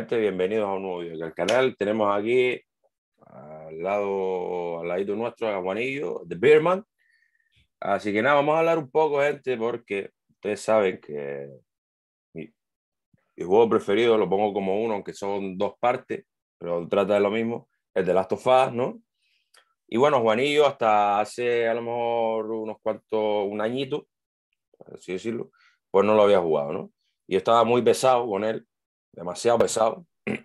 gente, bienvenidos a un nuevo video del canal. Tenemos aquí al lado, al ladito nuestro, a Juanillo, de Beerman. Así que nada, vamos a hablar un poco, gente, porque ustedes saben que mi, juego preferido lo pongo como uno, aunque son dos partes, pero trata de lo mismo, el de Last of ¿no? Y bueno, Juanillo, hasta hace a lo mejor unos cuantos, un añito, así decirlo, pues no lo había jugado, ¿no? Y estaba muy pesado con él, demasiado pesado,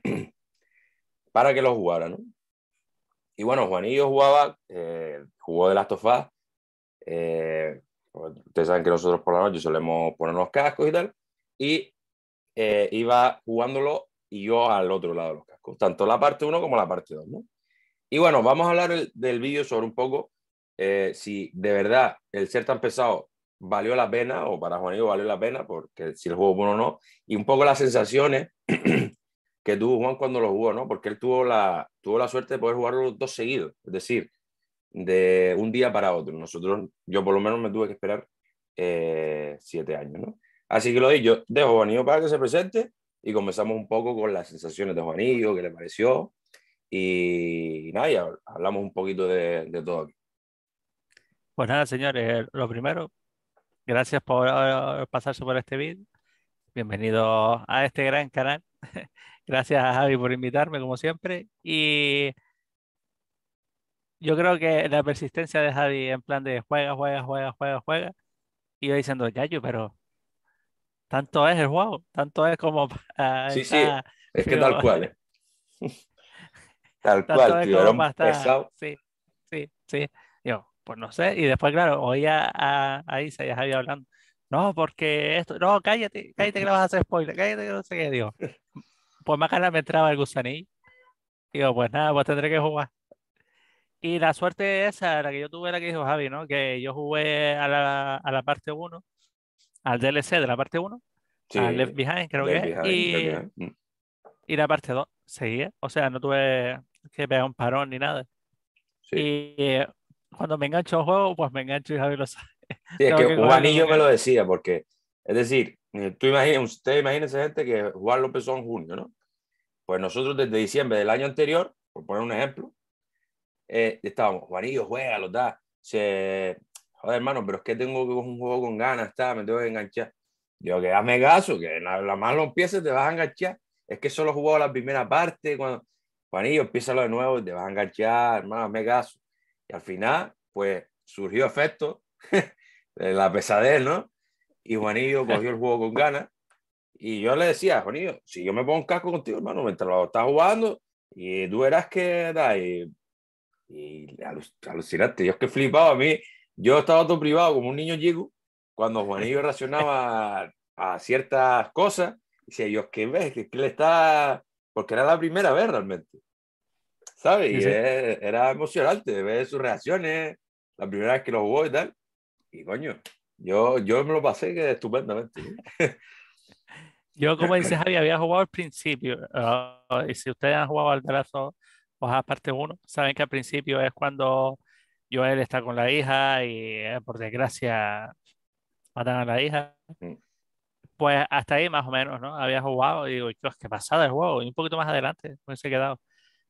para que lo jugara, Y bueno, Juanillo jugaba, eh, jugó de las tofás. Eh, ustedes saben que nosotros por la noche solemos ponernos cascos y tal. Y eh, iba jugándolo y yo al otro lado de los cascos, tanto la parte 1 como la parte 2. Y bueno, vamos a hablar del vídeo sobre un poco si de verdad el ser tan pesado valió la pena, o para Juanillo valió la pena, porque si el juego bueno o no, y un poco las sensaciones que tuvo Juan cuando lo jugó, ¿no? Porque él tuvo la, tuvo la suerte de poder jugarlo dos seguidos, es decir, de un día para otro. Nosotros, yo por lo menos me tuve que esperar eh, siete años, ¿no? Así que lo digo, yo dejo a Juanillo para que se presente y comenzamos un poco con las sensaciones de Juanillo, qué le pareció, y, nada, y hablamos un poquito de, de todo aquí. Pues nada, señores, eh, lo primero, Gracias por eh, pasarse por este vídeo. bienvenido a este gran canal. Gracias a Javi por invitarme, como siempre. Y yo creo que la persistencia de Javi en plan de juega, juega, juega, juega, juega. Y yo diciendo, yo, pero tanto es el juego, tanto es como. sí, sí, es que tal cual. ¿eh? tal cual, tío, Sí, sí, sí pues no sé. Y después, claro, oía a, a Isa y a hablando. No, porque esto, no, cállate, cállate que le vas a hacer spoiler, cállate que no sé qué, digo. Pues más cara me entraba el gusanillo. Digo, pues nada, pues tendré que jugar. Y la suerte esa, la que yo tuve, la que dijo Javi, ¿no? Que yo jugué a la, a la parte 1, al DLC de la parte 1, al Left Behind, creo que es, y, mm. y la parte 2 seguía. O sea, no tuve que pegar un parón ni nada. Sí. Y eh, cuando me engancho a juego, pues me engancho y Javi lo sabe. Sí, es que, Juanillo me lo decía, porque, es decir, eh, tú imagina usted imagínense gente que jugar lo empezó en junio, ¿no? Pues nosotros desde diciembre del año anterior, por poner un ejemplo, eh, estábamos, Juanillo, juega, lo da. Se... Joder, hermano, pero es que tengo un juego con ganas, está, me tengo que enganchar. Digo, que dame caso, que la, más lo empieces te vas a enganchar. Es que solo jugó la primera parte, cuando Juanillo, empieza lo de nuevo, te vas a enganchar, hermano, dame caso. Y al final, pues surgió efecto, la pesadez, ¿no? Y Juanillo cogió el juego con ganas. Y yo le decía, Juanillo, si yo me pongo un casco contigo, hermano, mientras lo estás jugando, y tú verás que da, y, y alucinaste. Yo es que flipaba a mí. Yo estaba todo privado como un niño chico cuando Juanillo reaccionaba a, ciertas cosas. Decía, yo es que ves, que le está. Porque era la primera vez realmente. Y era emocionante ver sus reacciones, la primera vez que lo jugó y tal. Y coño, yo, yo me lo pasé estupendamente. Yo, como dice Javi, había jugado al principio. Ah, y si ustedes han jugado al brazo sea pues parte uno saben que al principio es cuando Joel está con la hija y eh, por desgracia matan a la hija. Mm. Pues hasta ahí más o menos, ¿no? Había jugado y digo, qué pasada el juego. Y un poquito más adelante, pues se ha quedado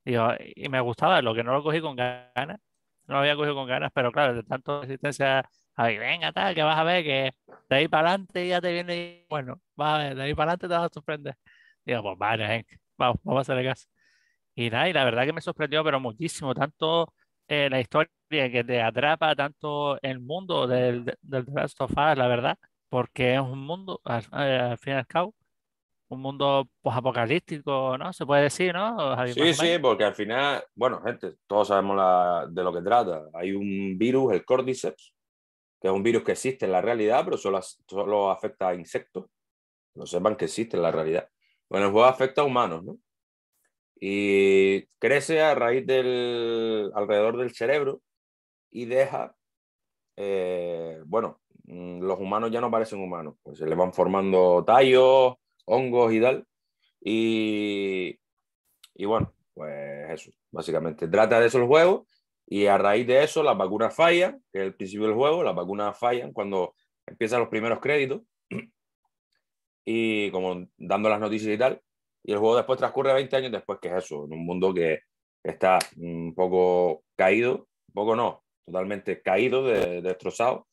y me gustaba, lo que no lo cogí con ganas, no lo había cogido con ganas, pero claro, de tanto resistencia, a venga, tal, que vas a ver que de ahí para adelante ya te viene, bueno, vas a ver, de ahí para adelante te vas a sorprender. Digo, pues vale, vamos, vamos a hacerle caso. Y y la verdad que me sorprendió, pero muchísimo, tanto eh, la historia que te atrapa, tanto el mundo del, del, Last of Us, la verdad, porque es un mundo, al, eh, al fin y al cabo, un mundo apocalíptico, ¿no? Se puede decir, ¿no? sí, sí, porque al final, bueno, gente, todos sabemos de lo que trata. Hay un virus, el Cordyceps, que es un virus que existe en la realidad, pero solo, solo afecta a insectos. No sepan que existe en la realidad. Bueno, el juego afecta a humanos, ¿no? Y crece a raíz del, alrededor del cerebro y deja, eh, bueno, mm, los humanos ya no parecen humanos, pues se le van formando tallos, hongos y tal. Y, y bueno, pues eso, básicamente trata de eso el juego y a raíz de eso las vacunas fallan, que es el principio del juego, las vacunas fallan cuando empiezan los primeros créditos y como dando las noticias y tal. Y el juego después transcurre 20 años después, que es eso, en un mundo que está un poco caído, poco no, totalmente caído, destrozado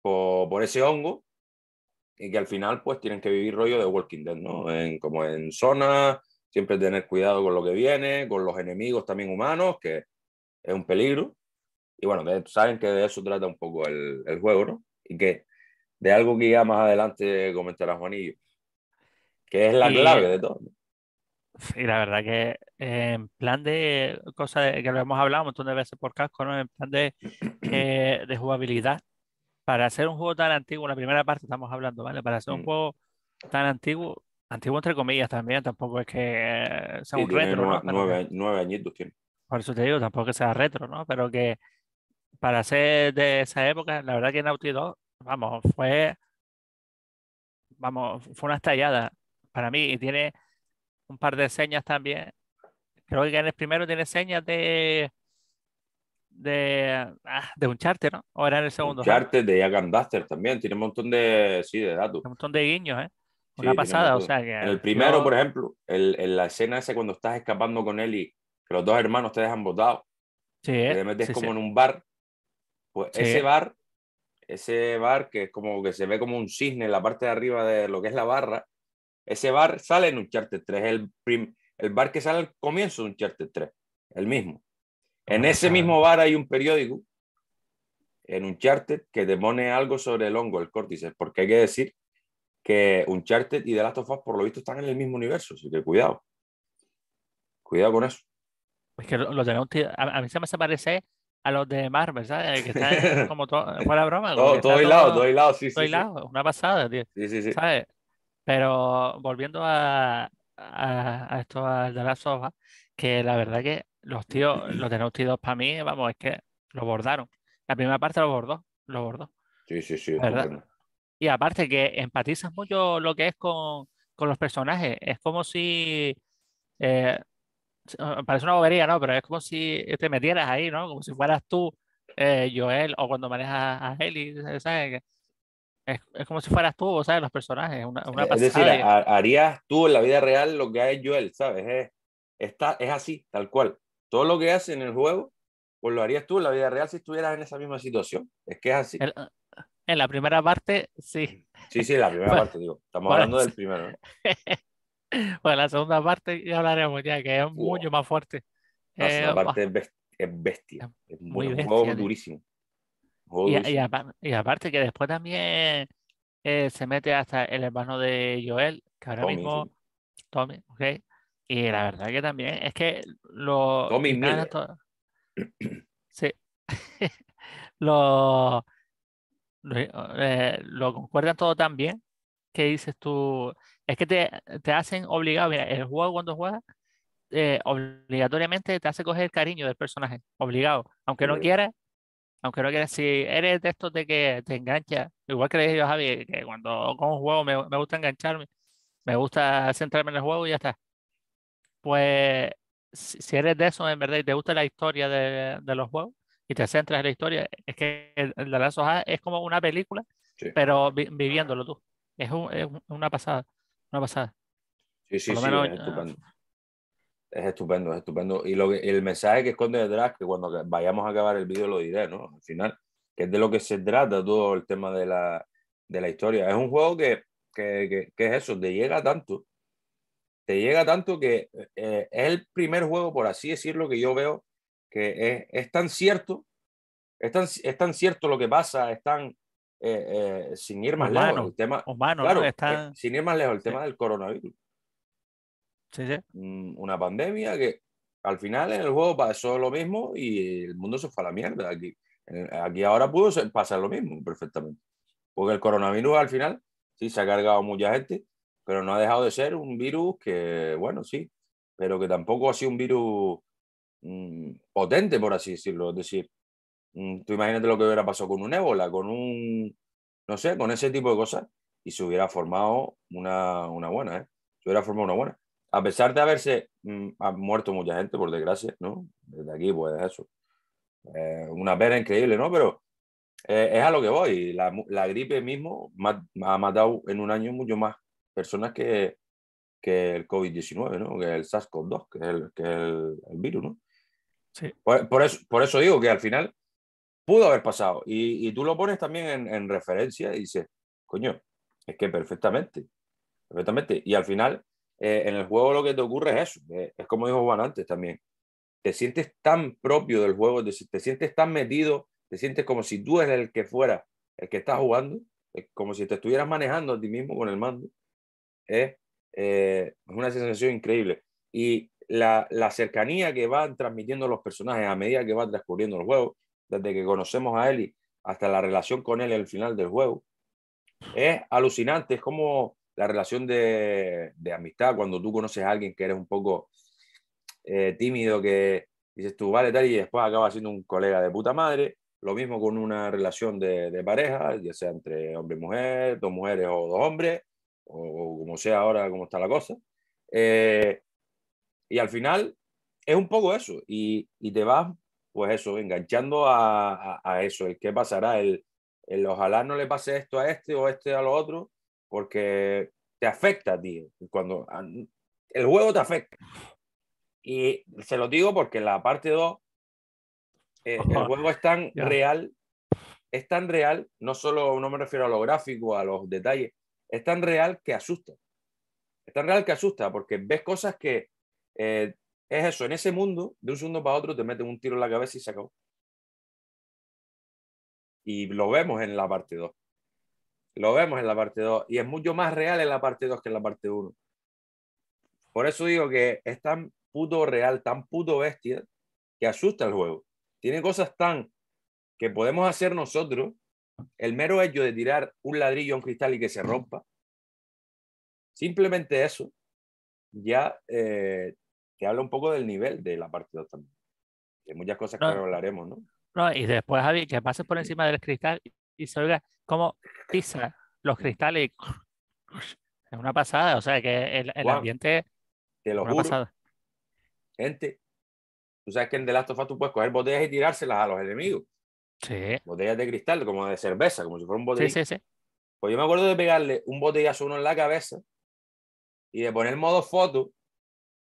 por, por ese hongo y que al final pues tienen que vivir rollo de Walking Dead, ¿no? como en zona, siempre tener cuidado con lo que viene, con los enemigos también humanos, que es un peligro. Y bueno, saben que de eso trata un poco el, el, juego, ¿no? Y que de algo que ya más adelante comentará Juanillo, que es la clave de todo. Sí, Y la verdad que en plan de cosas que lo hemos hablado un montón de veces por casco, ¿no? En plan de, eh, de jugabilidad, para hacer un juego tan antiguo, la primera parte estamos hablando, ¿vale? Para hacer un mm. juego tan antiguo, antiguo entre comillas también, tampoco es que eh, sea un retro. Nueve, ¿no? nueve, nueve, Por eso te digo, tampoco que sea retro, ¿no? Pero que para ser de esa época, la verdad que Naughty 2, vamos, fue. Vamos, fue una estallada para mí y tiene un par de señas también. Creo que en el primero tiene señas de de, ah, de charter, ¿no? O era en el segundo. charter de Jack Duster también, tiene un montón de, sí, de datos. Un montón de guiños, ¿eh? Una pasada, o sea que... En el primero, por ejemplo, el, en la escena ese cuando estás escapando con él y que los dos hermanos te dejan botado, sí, te metes como en un bar, pues ese bar, ese bar que es como que se ve como un cisne en la parte de arriba de lo que es la barra, ese bar sale en un charter 3, el, el bar que sale al comienzo de un charter 3, el mismo. En ese mismo bar hay un periódico, en un charter, que demone algo sobre el hongo, el córtice, porque hay que decir que un charter y The Last of por lo visto, están en el mismo universo, así que cuidado. Cuidado con eso. Es que los a, mí se me parece a los de Marvel, ¿sabes? Que están como todo, fuera broma. todo, aislado, todo, aislado. sí, todo aislado, sí. una pasada, tío. Sí, sí, sí. ¿sabes? Pero volviendo a, esto, de The Last of que la verdad que los tíos, los de Naughty para mí, vamos, es que lo bordaron. La primera parte lo bordó, lo bordó. Sí, sí, sí. Y aparte que empatizas mucho lo que es con, con los personajes. Es como si. Eh, ah, parece una bobería, ¿no? Pero es como si te metieras ahí, ¿no? Como si fueras tú, eh, Joel, o cuando manejas a Eli, ¿sabes? Es, es, como si fueras tú, ¿sabes? Los personajes. Una, una es decir, harías tú en la vida real lo que hace Joel, ¿sabes? Está, es así, tal cual. Todo lo que hace en el juego, pues lo harías tú en la vida real si estuvieras en esa misma situación. Es que es así. en la primera parte, sí. Sí, sí, la primera parte, digo. Estamos hablando del primero. bueno, la segunda parte ya hablaremos ya, que es mucho más fuerte. La eh, parte es bestia. Es, muy durísimo. y, aparte que después también eh, se mete hasta el hermano de Joel, que ahora mismo... Y la verdad que también es que lo... Sí. lo, eh, lo, concuerdan todo tan bien que dices tú. Es que te, hacen obligado. Mira, el juego cuando juegas, eh, obligatoriamente te hace coger el cariño del personaje. Obligado. Aunque no quieras, aunque no quieras, si eres de estos de que te engancha, igual que le dije a Javi, que cuando con un juego me, me gusta engancharme, me gusta centrarme en el juego y ya está pues si eres de eso, en verdad, y te gusta la historia de, los juegos y te centras en la historia, es que el de Last es como una película, pero viviéndolo tú. Es, una pasada, una pasada. Sí, sí, sí, eh, es estupendo. es estupendo, Y lo el mensaje que esconde detrás, que cuando vayamos a acabar el vídeo lo diré, ¿no? Al final, que es de lo que se trata todo el tema de la, de la historia. Es un juego que, que, que es eso, te llega tanto te llega tanto que eh, es el primer juego, por así decirlo, que yo veo que es, es tan cierto, es tan, es tan, cierto lo que pasa, es tan, sin ir más lejos, el tema, humano, claro, sin ir más lejos, el tema del coronavirus. Sí, sí. Mm, una pandemia que al final en el juego pasó lo mismo y el mundo se fue a la mierda. Aquí, eh, aquí ahora pudo pasar lo mismo perfectamente. Porque el coronavirus al final, sí, se ha cargado mucha gente, pero no ha dejado de ser un virus que, bueno, sí, pero que tampoco ha sido un virus mm, potente, por así decirlo. Es decir, mm, tú imagínate lo que hubiera pasado con un ébola, con un, no sé, con ese tipo de cosas, y se hubiera formado una, una buena, ¿eh? Se hubiera formado una buena. A pesar de haberse, mm, ha muerto mucha gente, por desgracia, ¿no? Desde aquí, pues eso. Eh, una pena increíble, ¿no? Pero eh, es a lo que voy. La, la gripe mismo ha matado en un año mucho más personas que, el COVID-19, ¿no? que el SARS-CoV-2, que el, que el, virus. ¿no? Sí. Por, eso, por eso digo que al final pudo haber pasado. Y, tú lo pones también en, referencia y dices, coño, es que perfectamente, perfectamente. Y al final, eh, en el juego lo que te ocurre es eso, eh, es como dijo Juan antes también, te sientes tan propio del juego, te, te, sientes tan metido, te sientes como si tú eres el que fuera, el que está jugando, eh, como si te estuvieras manejando a ti mismo con el mando. ¿eh? Eh, es una sensación increíble. Y la, la, cercanía que van transmitiendo los personajes a medida que va transcurriendo el juego, desde que conocemos a Eli hasta la relación con él al final del juego, es alucinante. Es como la relación de, de amistad cuando tú conoces a alguien que eres un poco eh, tímido, que dices tú, vale, tal, y después acaba siendo un colega de puta madre. Lo mismo con una relación de, de pareja, ya sea entre hombre y mujer, dos mujeres o dos hombres, o, como sea ahora, como está la cosa. Eh, y al final es un poco eso, y, y te vas, pues eso, enganchando a, a, eso, el qué pasará, el, el, ojalá no le pase esto a este o este a lo otro, porque te afecta, tío, cuando el juego te afecta. Y se lo digo porque la parte 2, eh, el juego es tan real, es tan real, no solo no me refiero a lo gráfico, a los detalles, es tan real que asusta. Es tan real que asusta porque ves cosas que eh, es eso, en ese mundo, de un segundo para otro te meten un tiro en la cabeza y se acabó. Y lo vemos en la parte 2. Lo vemos en la parte 2. Y es mucho más real en la parte 2 que en la parte 1. Por eso digo que es tan puto real, tan puto bestia, que asusta el juego. Tiene cosas tan que podemos hacer nosotros el mero hecho de tirar un ladrillo a un cristal y que se rompa, simplemente eso ya eh, te habla un poco del nivel de la partida también. Hay muchas cosas que hablaremos, ¿no? No, y después, Javi, que pases por encima del cristal y se oiga cómo pisa los cristales. Es una pasada, o sea que el, ambiente. es lo Pasada. Gente, tú sabes que en The Last of Us tú puedes coger botellas y tirárselas a los enemigos. Sí. Botellas de cristal, como de cerveza, como si fuera un botellín. Sí, Pues yo me acuerdo de pegarle un botellazo uno en la cabeza y de poner modo foto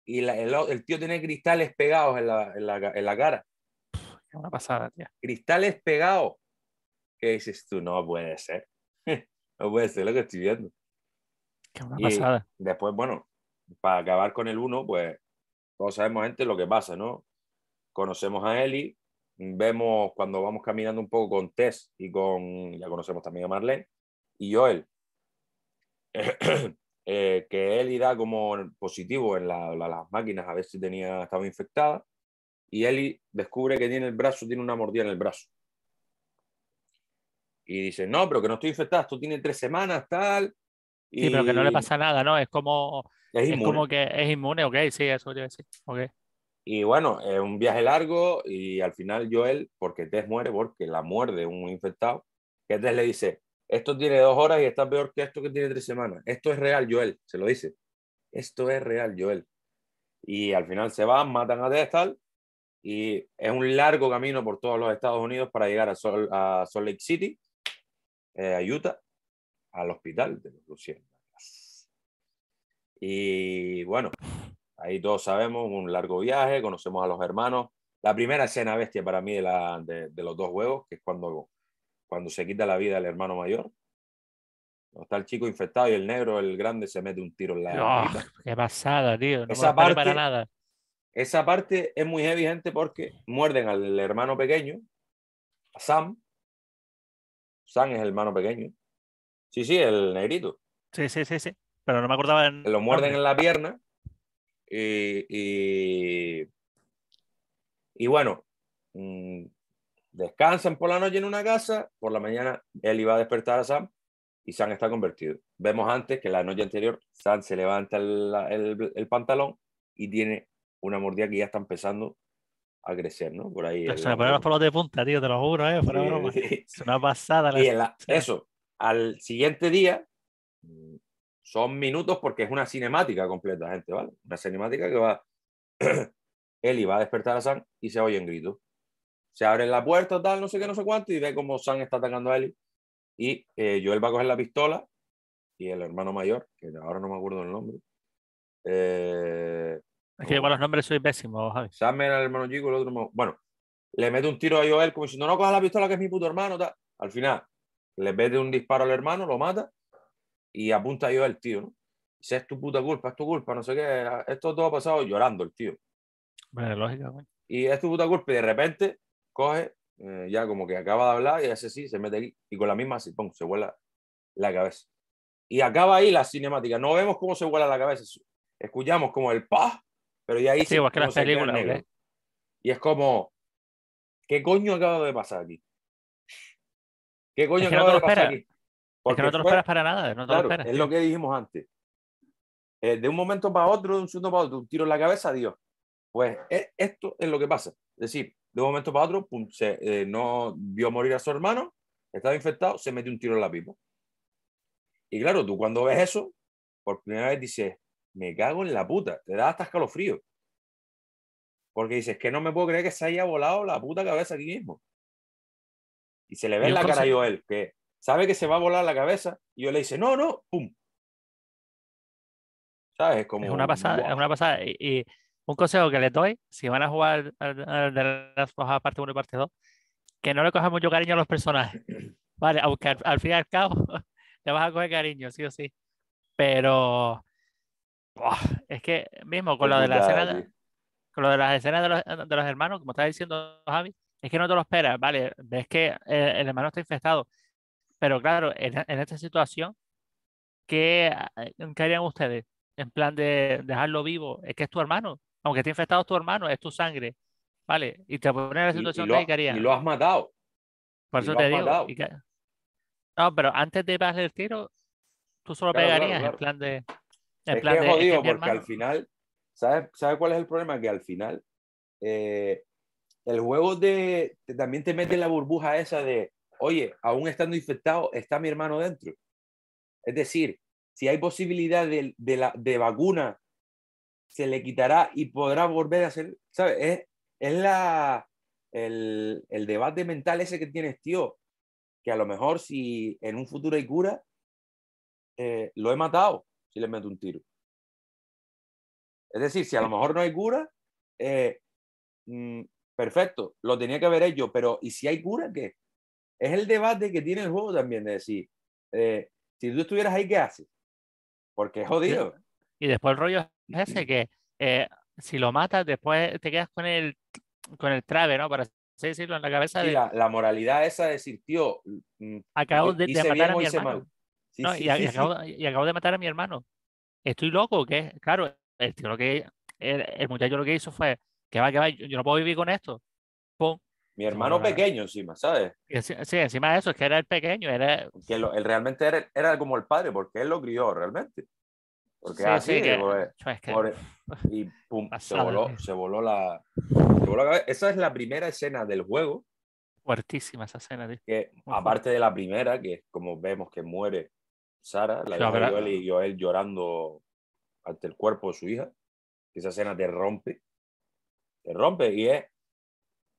y el, tío tiene cristales pegados en la, en la, cara. Es una pasada, Cristales pegados. ¿Qué dices tú? No puede ser. no puede ser lo que estoy viendo. Qué una y pasada. Después, bueno, para acabar con el uno, pues todos sabemos, gente, lo que pasa, ¿no? Conocemos a Eli, vemos cuando vamos caminando un poco con Tess y con, ya conocemos también a Marlene, y Joel, eh, que él da como positivo en las máquinas a ver si tenía, estaba infectada, y él descubre que tiene el brazo, tiene una mordida en el brazo. Y dice, no, pero que no estoy infectada, esto tiene tres semanas, tal. Sí, pero que no le pasa nada, ¿no? Es como, es, como que es inmune, ok, sí, eso te decir, ok. Y bueno, es un viaje largo y al final Joel, porque Tess muere, porque la muerde un infectado, que Tess le dice, esto tiene dos horas y está peor que esto que tiene tres semanas. Esto es real, Joel, se lo dice. Esto es real, Joel. Y al final se van, matan a Tess tal, y es un largo camino por todos los Estados Unidos para llegar a, Sol, a Salt Lake City, eh, a Utah, al hospital de los Luciérnagas. Y bueno, Ahí todos sabemos, un largo viaje, conocemos a los hermanos. La primera escena bestia para mí de, la, de, los dos juegos, que es cuando, cuando se quita la vida del hermano mayor. está el chico infectado y el negro, el grande, se mete un tiro en la. Oh, ¡Qué pasada, tío! No esa parte, para nada. Esa parte es muy evidente porque muerden al hermano pequeño, a Sam. Sam es el hermano pequeño. Sí, sí, el negrito. Sí, sí, sí, sí. Pero no me acordaba. Lo muerden en la pierna eh, eh, y bueno, mm, descansan por la noche en una casa, por la mañana él iba a despertar a Sam y Sam está convertido. Vemos antes que la noche anterior Sam se levanta el, pantalón y tiene una mordida que ya está empezando a crecer, ¿no? Por ahí. O sea, ponen los palos de punta, tío, te lo juro, ¿eh? broma. Es una pasada. La... eso, al siguiente día, son minutos porque es una cinemática completa, gente, ¿vale? Una cinemática que va. Eli va a despertar a San y se oyen gritos. Se abre la puerta, tal, no sé qué, no sé cuánto, y ve cómo San está atacando a Eli. Y eh, Joel va a coger la pistola y el hermano mayor, que ahora no me acuerdo el nombre. Eh, es que con los nombres soy pésimo, Javi. Sam era el hermano chico, el otro. Bueno, le mete un tiro a Joel como diciendo, no, no coja la pistola que es mi puto hermano. Tal. Al final, le mete un disparo al hermano, lo mata y apunta yo al tío, ¿no? Dice, es tu puta culpa, es tu culpa, no sé qué. Esto todo ha pasado llorando el tío. lógica, Y es tu puta culpa y de repente coge, eh, ya como que acaba de hablar y hace así, se mete aquí y con la misma así, pongo se vuela la cabeza. Y acaba ahí la cinemática. No vemos cómo se vuela la cabeza, escuchamos como el pa, pero ya ahí sí, se, Y es como, ¿qué coño acaba de pasar aquí? ¿Qué coño acaba de pasar aquí? Porque no te lo esperas para nada, Es lo que dijimos antes. Eh, de un momento para otro, de un segundo para otro, un tiro en la cabeza, Dios. Pues e, esto es lo que pasa. Es decir, de un momento para otro, eh, no vio morir a su hermano, estaba infectado, se metió un tiro en la pipa. Y claro, tú cuando ves eso, por primera vez dices, me cago en la puta, te da hasta escalofrío. Porque dices, que no me puedo creer que se haya volado la puta cabeza aquí mismo. Y se le ve en la cara a él que sabe que se va a volar la cabeza y yo le dice, no, no, pum. ¿Sabes? Como, es una pasada, es una pasada. Y, un consejo que les doy, si van a jugar de las parte 1 y parte 2, que no le cogamos mucho cariño a los personajes. Vale, aunque al, al fin y al cabo le vas a coger cariño, sí o sí. Pero es que mismo con lo de la escena con lo de las escenas de los, de los hermanos, como está diciendo Javi, es que no te lo esperas, vale, ves que el, el hermano está infectado, pero claro, en, esta situación, ¿qué, harían ustedes? En plan de dejarlo vivo, es que es tu hermano, aunque esté infectado tu hermano, es tu sangre, ¿vale? Y te ponen en la situación lo, harían. Y lo has matado. Por eso te digo. No, pero antes de pasar el tiro, tú solo pegarías en plan de... En es que jodido porque al final, ¿sabes sabe cuál es el problema? Que al final eh, el juego de, también te mete en la burbuja esa de oye, aún estando infectado, está mi hermano dentro. Es decir, si hay posibilidad de, la, de vacuna, se le quitará y podrá volver a ser, ¿sabes? Es, la, el, debate mental ese que tienes, tío, que a lo mejor si en un futuro hay cura, eh, lo he matado si le meto un tiro. Es decir, si a lo mejor no hay cura, eh, mm, perfecto, lo tenía que haber hecho, pero ¿y si hay cura qué? es el debate que tiene el juego también de decir, eh, si tú estuvieras ahí, ¿qué haces? Porque es jodido. Y después el rollo es ese que eh, si lo matas, después te quedas con el, con el trave, ¿no? Para decirlo, en la cabeza. De... La, moralidad esa de decir, tío, mm, acabo de, matar a mi hermano. y, acabo, de matar a mi hermano. Estoy loco, que claro, el, lo que, el, muchacho lo que hizo fue, que va, que va, yo no puedo vivir con esto. Mi hermano pequeño encima, ¿sabes? Sí, encima de eso, es que era el pequeño, era... Que él realmente era, era, como el padre, porque él lo crió realmente. Porque así, que, ah, e-, y pum, se voló, se voló, la, Esa es la primera escena del juego. Fuertísima esa escena, Que aparte de la primera, que es como vemos que muere Sara, la hija de Joel y Joel llorando ante el cuerpo de su hija, esa escena te rompe, te rompe y es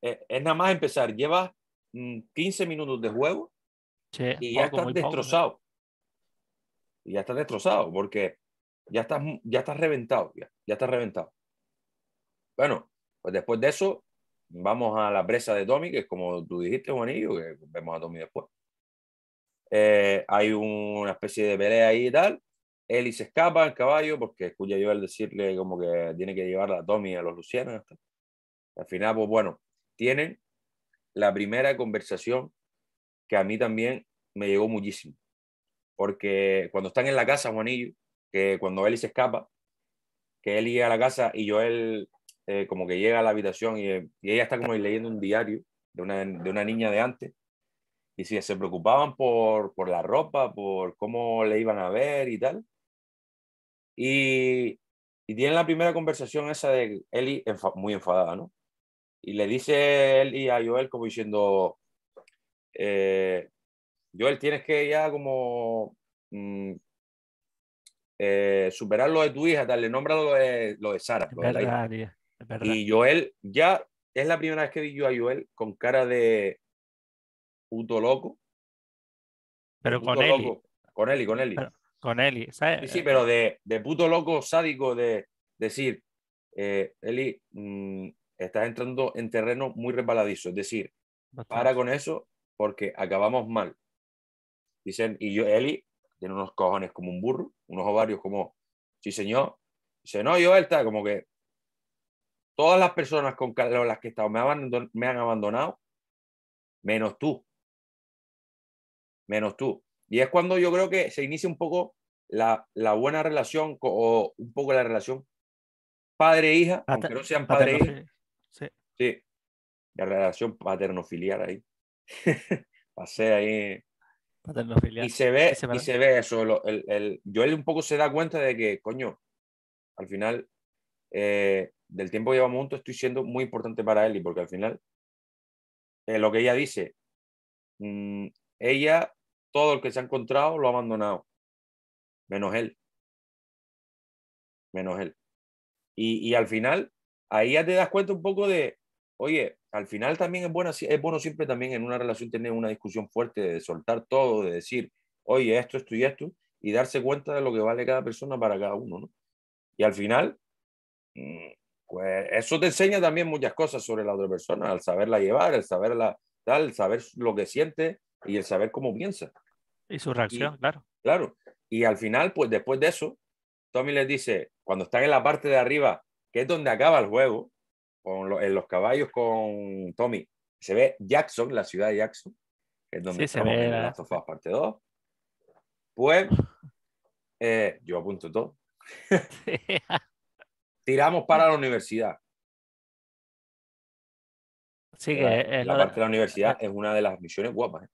eh, es nada más empezar. Llevas 15 mm, minutos de juego y oh, ya estás destrozado. Y ya estás destrozado porque ya estás, ya está reventado. Ya, ya reventado. Bueno, pues después de eso, vamos a la presa de Tommy, que es como tú dijiste, Juanillo, que vemos a Tommy después. Eh, hay una especie de pelea ahí y tal. Eli se escapa al caballo porque escucha yo al decirle como que tiene que llevar a Tommy a los Lucianos. Al final, pues bueno, tienen la primera conversación que a mí también me llegó muchísimo. Porque cuando están en la casa, Juanillo, que cuando Eli se escapa, que él llega a la casa y Joel eh, como que llega a la habitación y, ella está como leyendo un diario de una, niña de antes. Y si se preocupaban por, la ropa, por cómo le iban a ver y tal. Y, tienen la primera conversación esa de Eli muy enfadada, ¿no? Y le dice él y a Joel como diciendo, eh, Joel, tienes que ya como mm, eh, superar lo de tu hija, darle nombre a lo de, lo de Sara. y Joel, ya es la primera vez que vi a Joel con cara de puto loco. Pero con él Con Eli, con Eli. con Eli, ¿sabes? Sí, pero de, puto loco sádico de decir, eh, Eli, mm, estás entrando en terreno muy resbaladizo. Es decir, para con eso porque acabamos mal. Dicen, y yo, Eli, tiene unos cojones como un burro, unos ovarios como, sí señor. Dice, no, yo él está como que todas las personas con las que he me, me han abandonado, menos tú. Menos tú. Y es cuando yo creo que se inicia un poco la, la buena relación o un poco la relación padre-hija, aunque no sean padre-hija, Sí, la relación paterno-filial ahí. Pasé ahí. Y se ve, y se ve eso. el, Joel un poco se da cuenta de que, coño, al final, eh, del tiempo que llevamos juntos, estoy siendo muy importante para él y porque al final, eh, lo que ella dice, mm, ella, todo el que se ha encontrado, lo ha abandonado, menos él. Menos él. y al final, ahí ya te das cuenta un poco de, oye, al final también es bueno, es bueno siempre también en una relación tener una discusión fuerte, de soltar todo, de decir, oye, esto, esto y esto, y darse cuenta de lo que vale cada persona para cada uno, ¿no? Y al final, mm, pues eso te enseña también muchas cosas sobre la otra persona, al saberla llevar, el saberla tal, saber lo que siente y el saber cómo piensa. Y su reacción, claro. Claro. Y al final, pues después de eso, Tommy les dice, cuando están en la parte de arriba, que es donde acaba el juego, en los caballos con Tommy. Se ve Jackson, la ciudad de Jackson, que es donde se ve, en parte 2. Pues eh, yo apunto todo. Tiramos para la universidad. Sí, que la, eh, parte de la universidad eh, es una de las misiones guapas.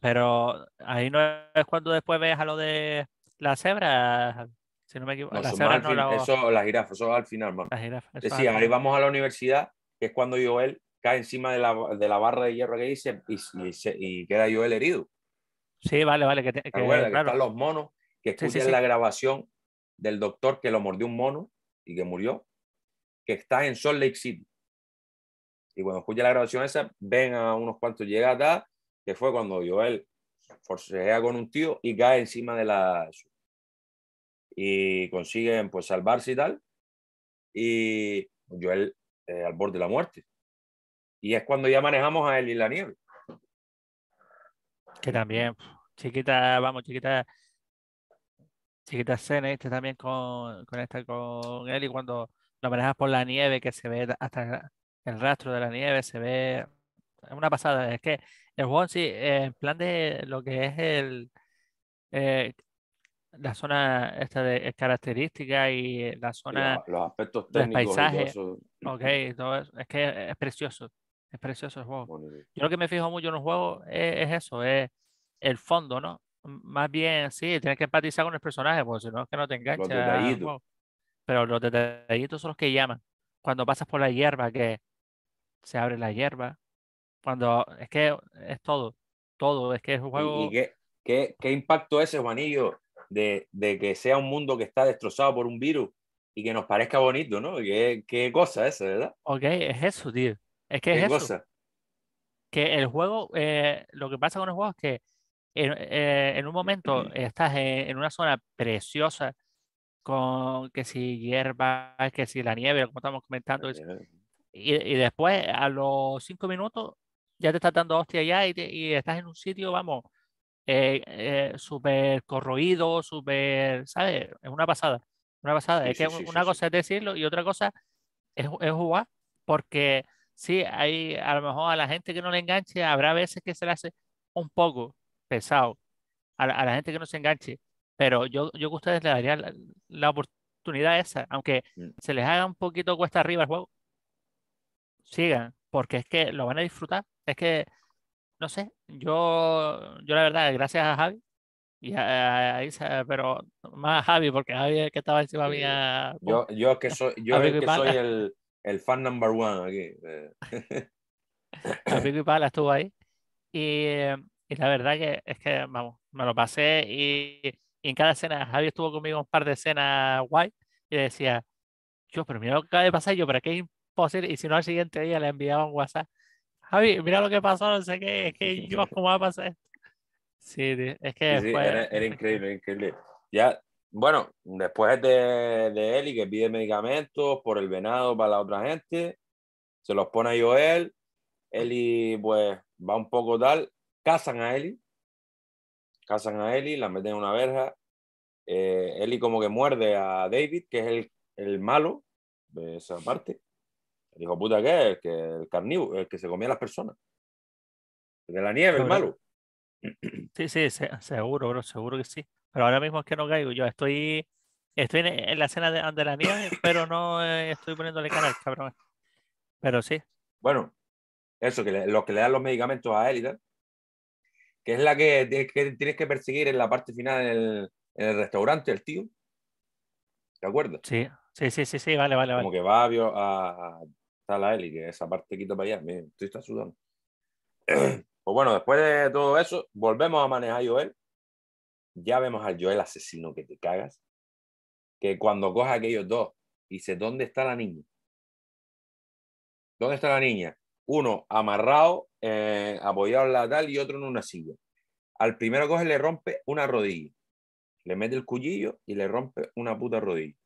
pero ahí no es cuando después ves a lo de la cebra. Si no me equivoco. la jirafa, Eso, la eso al final, Decía, ahí vamos a la universidad, que es cuando Joel cae encima de la, de la barra de hierro que dice y, queda Joel herido. Sí, vale, vale. Que, que, están los monos, que escuchan la grabación del doctor que lo mordió un mono y que murió, que está en Salt Lake City. Y cuando escucha la grabación esa, ven a unos cuantos llega acá, que fue cuando Joel forcejea con un tío y cae encima de la y consiguen pues salvarse y tal. Y Joel él eh, al borde de la muerte. Y es cuando ya manejamos a él y la nieve. Que también, chiquita, vamos, chiquita, chiquita escena, este también con, con esta, con él y cuando lo manejas por la nieve, que se ve hasta el rastro de la nieve, se ve una pasada. Es que el juego sí, en plan de lo que es el, eh, la zona esta de características y eh, la zona. los, aspectos técnicos. paisajes. Ok, es que es precioso. Es precioso el juego. Yo lo que me fijo mucho en los juego es, eso, es el fondo, ¿no? Más bien, sí, tienes que empatizar con el personaje, porque si no es que no te engancha. Pero los detallitos son los que llaman. Cuando pasas por la hierba, que se abre la hierba. Cuando es que es todo, todo, es que es un juego. qué, qué, qué impacto ese, Juanillo? de, de, que sea un mundo que está destrozado por un virus y que nos parezca bonito, ¿no? ¿Qué, qué cosa esa, verdad? Ok, es eso, tío. Es que es eso. Cosa? Que el juego, eh, lo que pasa con el juego es que en, eh, un momento estás en, una zona preciosa con que si hierba, que si la nieve, como estamos comentando, y, y después a los cinco minutos ya te estás dando hostia allá y, y estás en un sitio, vamos, eh, eh, súper corroído, súper, ¿sabes? Es una pasada, una pasada. es que una cosa es decirlo y otra cosa es, jugar, porque sí, hay a lo mejor a la gente que no le enganche, habrá veces que se le hace un poco pesado a la, gente que no se enganche, pero yo, yo que ustedes le daría la, la oportunidad esa, aunque mm. se les haga un poquito cuesta arriba el juego, sigan, porque es que lo van a disfrutar, es que no sé, yo, yo la verdad, gracias a Javi, y a, pero más a Javi, porque Javi es que estaba encima mía. Yo, yo que soy, yo el que soy el, fan number one aquí. a Pico y Pala estuvo ahí. Y, la verdad que es que, vamos, me lo pasé y, en cada escena, Javi estuvo conmigo un par de escenas guay y decía, yo, pero mira lo que acaba de pasar, yo, pero qué imposible. Y si no, al siguiente día le enviaba un WhatsApp Javi, mira lo que pasó, no sé qué, es que yo, ¿cómo va a pasar esto? Sí, es que sí, era, increíble, increíble. Ya, bueno, después de, de Eli que pide medicamentos por el venado para la otra gente, se los pone a Joel, Eli pues va un poco tal, cazan a Eli, cazan a Eli, la meten en una verja, eh, Eli como que muerde a David, que es el, el malo de esa parte, Dijo, puta que el carnívoro, el que se comía a las personas. El de la nieve, el malo. Sí, sí, seguro, bro, seguro que sí. Pero ahora mismo es que no caigo. Yo estoy, estoy en la escena de, de la nieve, pero no eh, estoy poniéndole cara al cabrón. Pero sí. Bueno, eso, que los que le dan los medicamentos a él que es la que, tienes que perseguir en la parte final en el, restaurante, el tío. ¿Te acuerdas? Sí, sí, sí, sí, sí vale, vale. Como que va a, está la que esa parte quito para allá, miren, estoy sudando. pues bueno, después de todo eso, volvemos a manejar a Joel. Ya vemos al Joel asesino que te cagas. Que cuando coge a aquellos dos, dice, ¿dónde está la niña? ¿Dónde está la niña? Uno amarrado, eh, apoyado en la tal y otro en una silla. Al primero coge le rompe una rodilla. Le mete el cuchillo y le rompe una puta rodilla.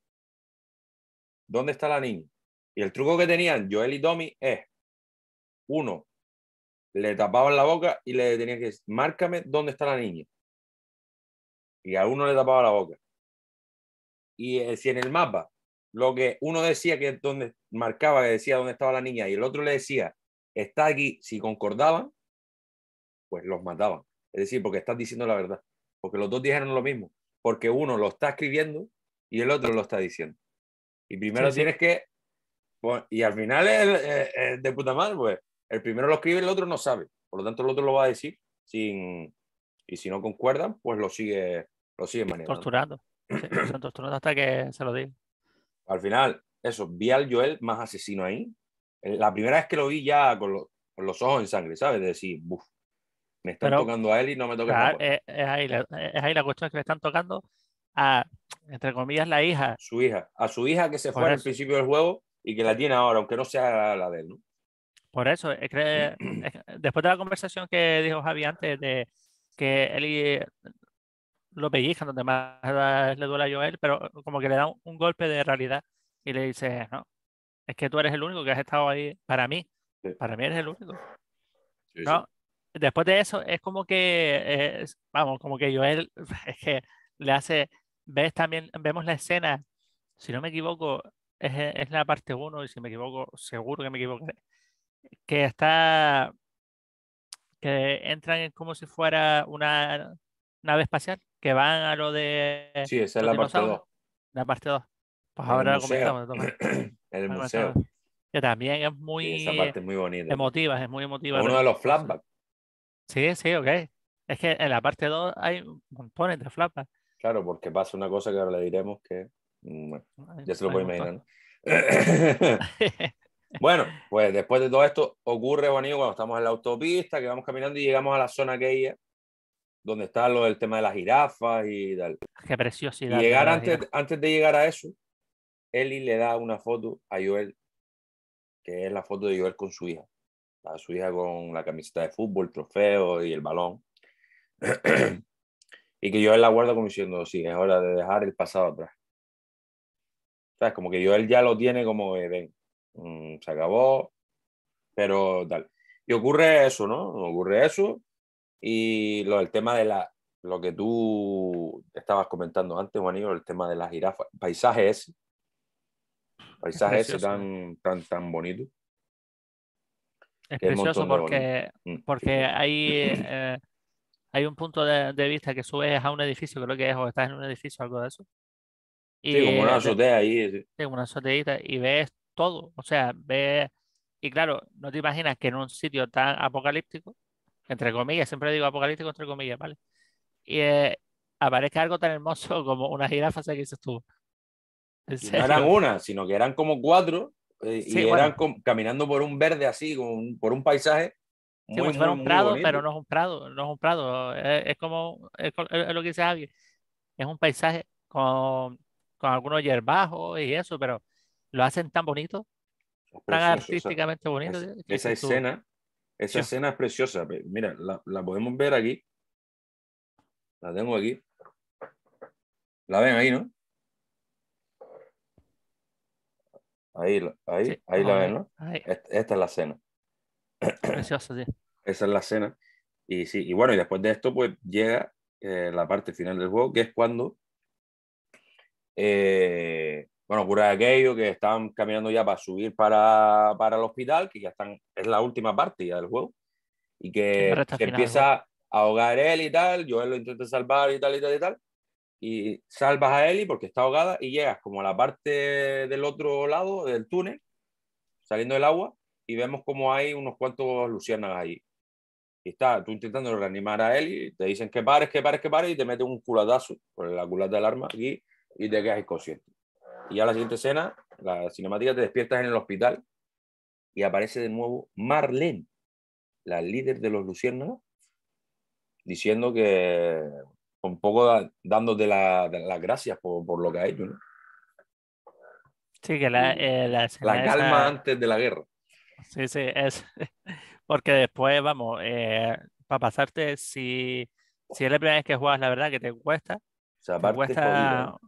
¿Dónde está la niña? Y el truco que tenían Joel y Tommy es, uno, le tapaban la boca y le tenían que decir, márcame dónde está la niña. Y a uno le tapaba la boca. Y eh, si en el mapa, lo que uno decía que donde marcaba, que decía dónde estaba la niña, y el otro le decía, está aquí, si concordaban, pues los mataban. Es decir, porque estás diciendo la verdad. Porque los dos dijeron lo mismo. Porque uno lo está escribiendo y el otro lo está diciendo. Y primero tienes que pues, y al final es, de puta madre, pues el primero lo escribe, el otro no sabe. Por lo tanto, el otro lo va a decir sin, y si no concuerdan, pues lo sigue, lo sigue manejando. Torturando. torturando hasta que se lo diga. Al final, eso, vi al Joel más asesino ahí. La primera vez que lo vi ya con, con los ojos en sangre, ¿sabes? De decir, buf, me están tocando a él y no me toca a es, es, ahí la, es ahí cuestión es que le están tocando a, entre comillas, la hija. Su hija. A su hija que se fue al principio del juego y que la tiene ahora, aunque no sea la de él, ¿no? Por eso, después de la conversación que dijo Javi antes de que él lo pellizcan, donde más le duele a Joel, pero como que le da un, golpe de realidad y le dice, no, es que tú eres el único que has estado ahí para mí, para mí eres el único. ¿No? Después de eso es como que, vamos, como que Joel es que le hace, ves también, vemos la escena, si no me equivoco, e, es, la parte 1, y si me equivoco, seguro que me mm. equivoco que está, que entran como si fuera una nave espacial, que van a lo de... Sí, esa es la parte 2. La parte 2. Pues ahora comentamos. En el museo. Que también es muy, esa parte es muy bonita. emotiva, es muy emotiva. Uno de los flashbacks. Sí, sí, ok. Es que en la parte 2 hay montones de flashbacks. Claro, porque pasa una cosa que ahora le diremos que Mm, bueno, ya se lo voy imaginar. bueno, pues después de todo esto ocurre, Juanito cuando estamos en la autopista, que vamos caminando y llegamos a la zona ella donde está lo del tema de las jirafas y tal. Qué preciosidad. Y llegar antes, antes de llegar a eso, Eli le da una foto a Joel, que es la foto de Joel con su hija. su hija con la camiseta de fútbol, el trofeo y el balón. y que Joel la guarda como diciendo, sí, es hora de dejar el pasado atrás es Como que yo, él ya lo tiene como ven, mm, se acabó, pero tal. Y ocurre eso, ¿no? Ocurre eso. Y lo, del tema de la, lo que tú estabas comentando antes, Juanito, el tema de las jirafas, paisaje ese, paisaje ese tan, tan, bonito. Es precioso porque, mm. porque hay, eh, hay un punto de, de, vista que subes a un edificio, creo que es, o estás en un edificio, algo de eso, y, sí, como una azotea ahí. Sí. como una azoteita y ves todo, o sea, ves... Y claro, no te imaginas que en un sitio tan apocalíptico, entre comillas, siempre digo apocalíptico entre comillas, ¿vale? Y, eh, aparezca algo tan hermoso como una jirafa, que dices tú. No eran una, sino que eran como cuatro eh, y eran caminando por un verde así, por un paisaje. sí, un prado, pero no es un prado, no es un prado. Es, como, es, lo que dice Javier, es un paisaje con, con algunos yerbajos y eso, pero lo hacen tan bonito, tan artísticamente bonito. esa escena, esa escena es preciosa. Mira, la, podemos ver aquí. La tengo aquí. La ven ahí, ¿no? Ahí, ahí, la ven, ¿no? Esta, es la escena. Preciosa, sí. Esa es la escena. Y sí, bueno, y después de esto, pues llega eh, la parte final del juego, que es cuando eh, bueno, cura de aquellos que están caminando ya para subir para, para, el hospital, que ya están, es la última parte ya del juego, y que, empieza a ahogar él y tal, yo él lo intenta salvar y tal y tal y tal, y salvas a Eli porque está ahogada y llegas como a la parte del otro lado del túnel, saliendo del agua, y vemos como hay unos cuantos luciérnagas ahí. Y está, tú intentando reanimar a Eli, te dicen que pares, que pares, que pares, y te mete un culatazo con la culata del arma aquí y te quedas inconsciente. Y ya la siguiente escena, la cinemática, te despiertas en el hospital y aparece de nuevo Marlene, la líder de los luciérnagas, diciendo que un poco dándote las gracias por, por, lo que ha hecho. Sí, que la, eh, la, calma antes de la guerra. Sí, sí, es porque después, vamos, eh, para pasarte, si, si es la primera vez que juegas, la verdad que te cuesta. O sea, te cuesta ¿eh?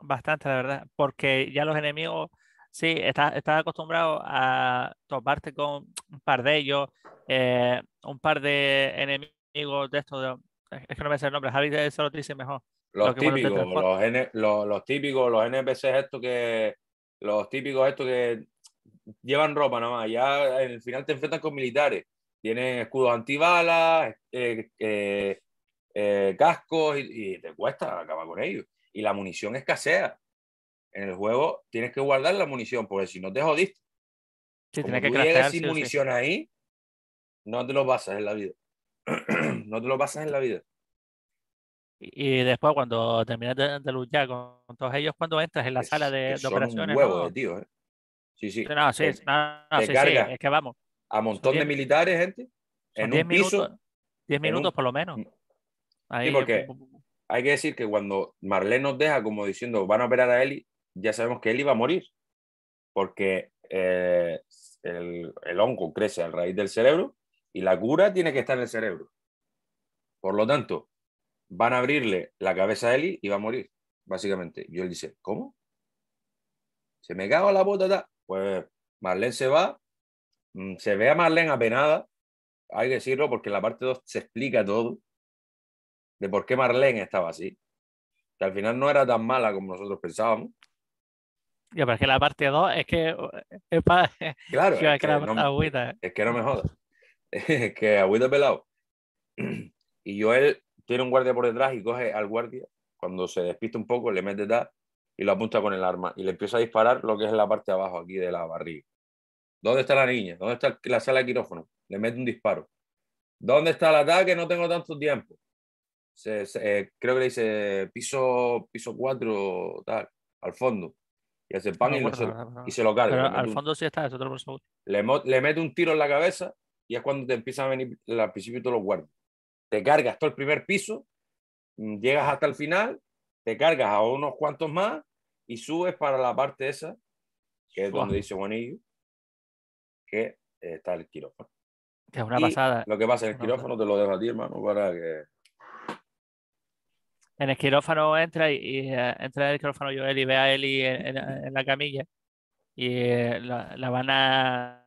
Bastante, la verdad, porque ya los enemigos, sí, estás está acostumbrado a toparte con un par de ellos, eh, un par de enemigos de estos, es que no me sé el nombre, Javi se lo dice mejor. Los, típicos, los, N, los, típicos, los NPCs estos que, los típicos estos que llevan ropa nomás ya en el final te enfrentas con militares, tienen escudos antibalas, eh, eh, cascos y te cuesta acabar con ellos y la munición escasea. En el juego tienes que guardar la munición, porque si no te jodiste. Si tienes que sin munición ahí, no te lo pasas en la vida. no te lo pasas en la vida. Y, después, cuando terminas de, luchar con, todos ellos, cuando entras en la sala de, operaciones. Un huevo, tío, ¿eh? Sí, sí. No, sí, eh, que vamos. A montón de militares, gente. En 10 minutos. 10 minutos por lo menos. Ahí, sí, porque hay que decir que cuando Marlene nos deja como diciendo van a operar a Eli, ya sabemos que Eli va a morir, porque eh, el, el, hongo crece a raíz del cerebro y la cura tiene que estar en el cerebro. Por lo tanto, van a abrirle la cabeza a Eli y va a morir, básicamente. Y él dice, ¿cómo? Se me cago la bota. Pues Marlene se va, mm, se ve a Marlene apenada, hay que decirlo, porque en la parte 2 se explica todo de por qué Marlene estaba así. Que al final no era tan mala como nosotros pensábamos. Ya, pero es que la parte 2 es que. Eh, es Claro, es, que no, que no me jodas. Es que agüita pelado. Y yo él tiene un guardia por detrás y coge al guardia. Cuando se despista un poco, le mete tal y lo apunta con el arma y le empieza a disparar lo que es la parte de abajo aquí de la barriga. ¿Dónde está la niña? ¿Dónde está la sala de quirófano? Le mete un disparo. ¿Dónde está la da que No tengo tanto tiempo. Eh, creo que le dice piso, piso 4, tal, al fondo. Y hace pan y, se lo carga. al fondo sí está, es otro lo Le, le mete un tiro en la cabeza y es cuando te empiezan a venir al principio todos los guardias. Te cargas todo el primer piso, mm, llegas hasta el final, te cargas a unos cuantos más y subes para la parte esa, que es donde dice Juanillo, que está el quirófano. Que es una y pasada. Lo que pasa en el quirófano te lo dejo a ti, hermano, para que en el quirófano entra y, eh, entra el quirófano Joel y ve a Eli en, la camilla y eh, la, van a,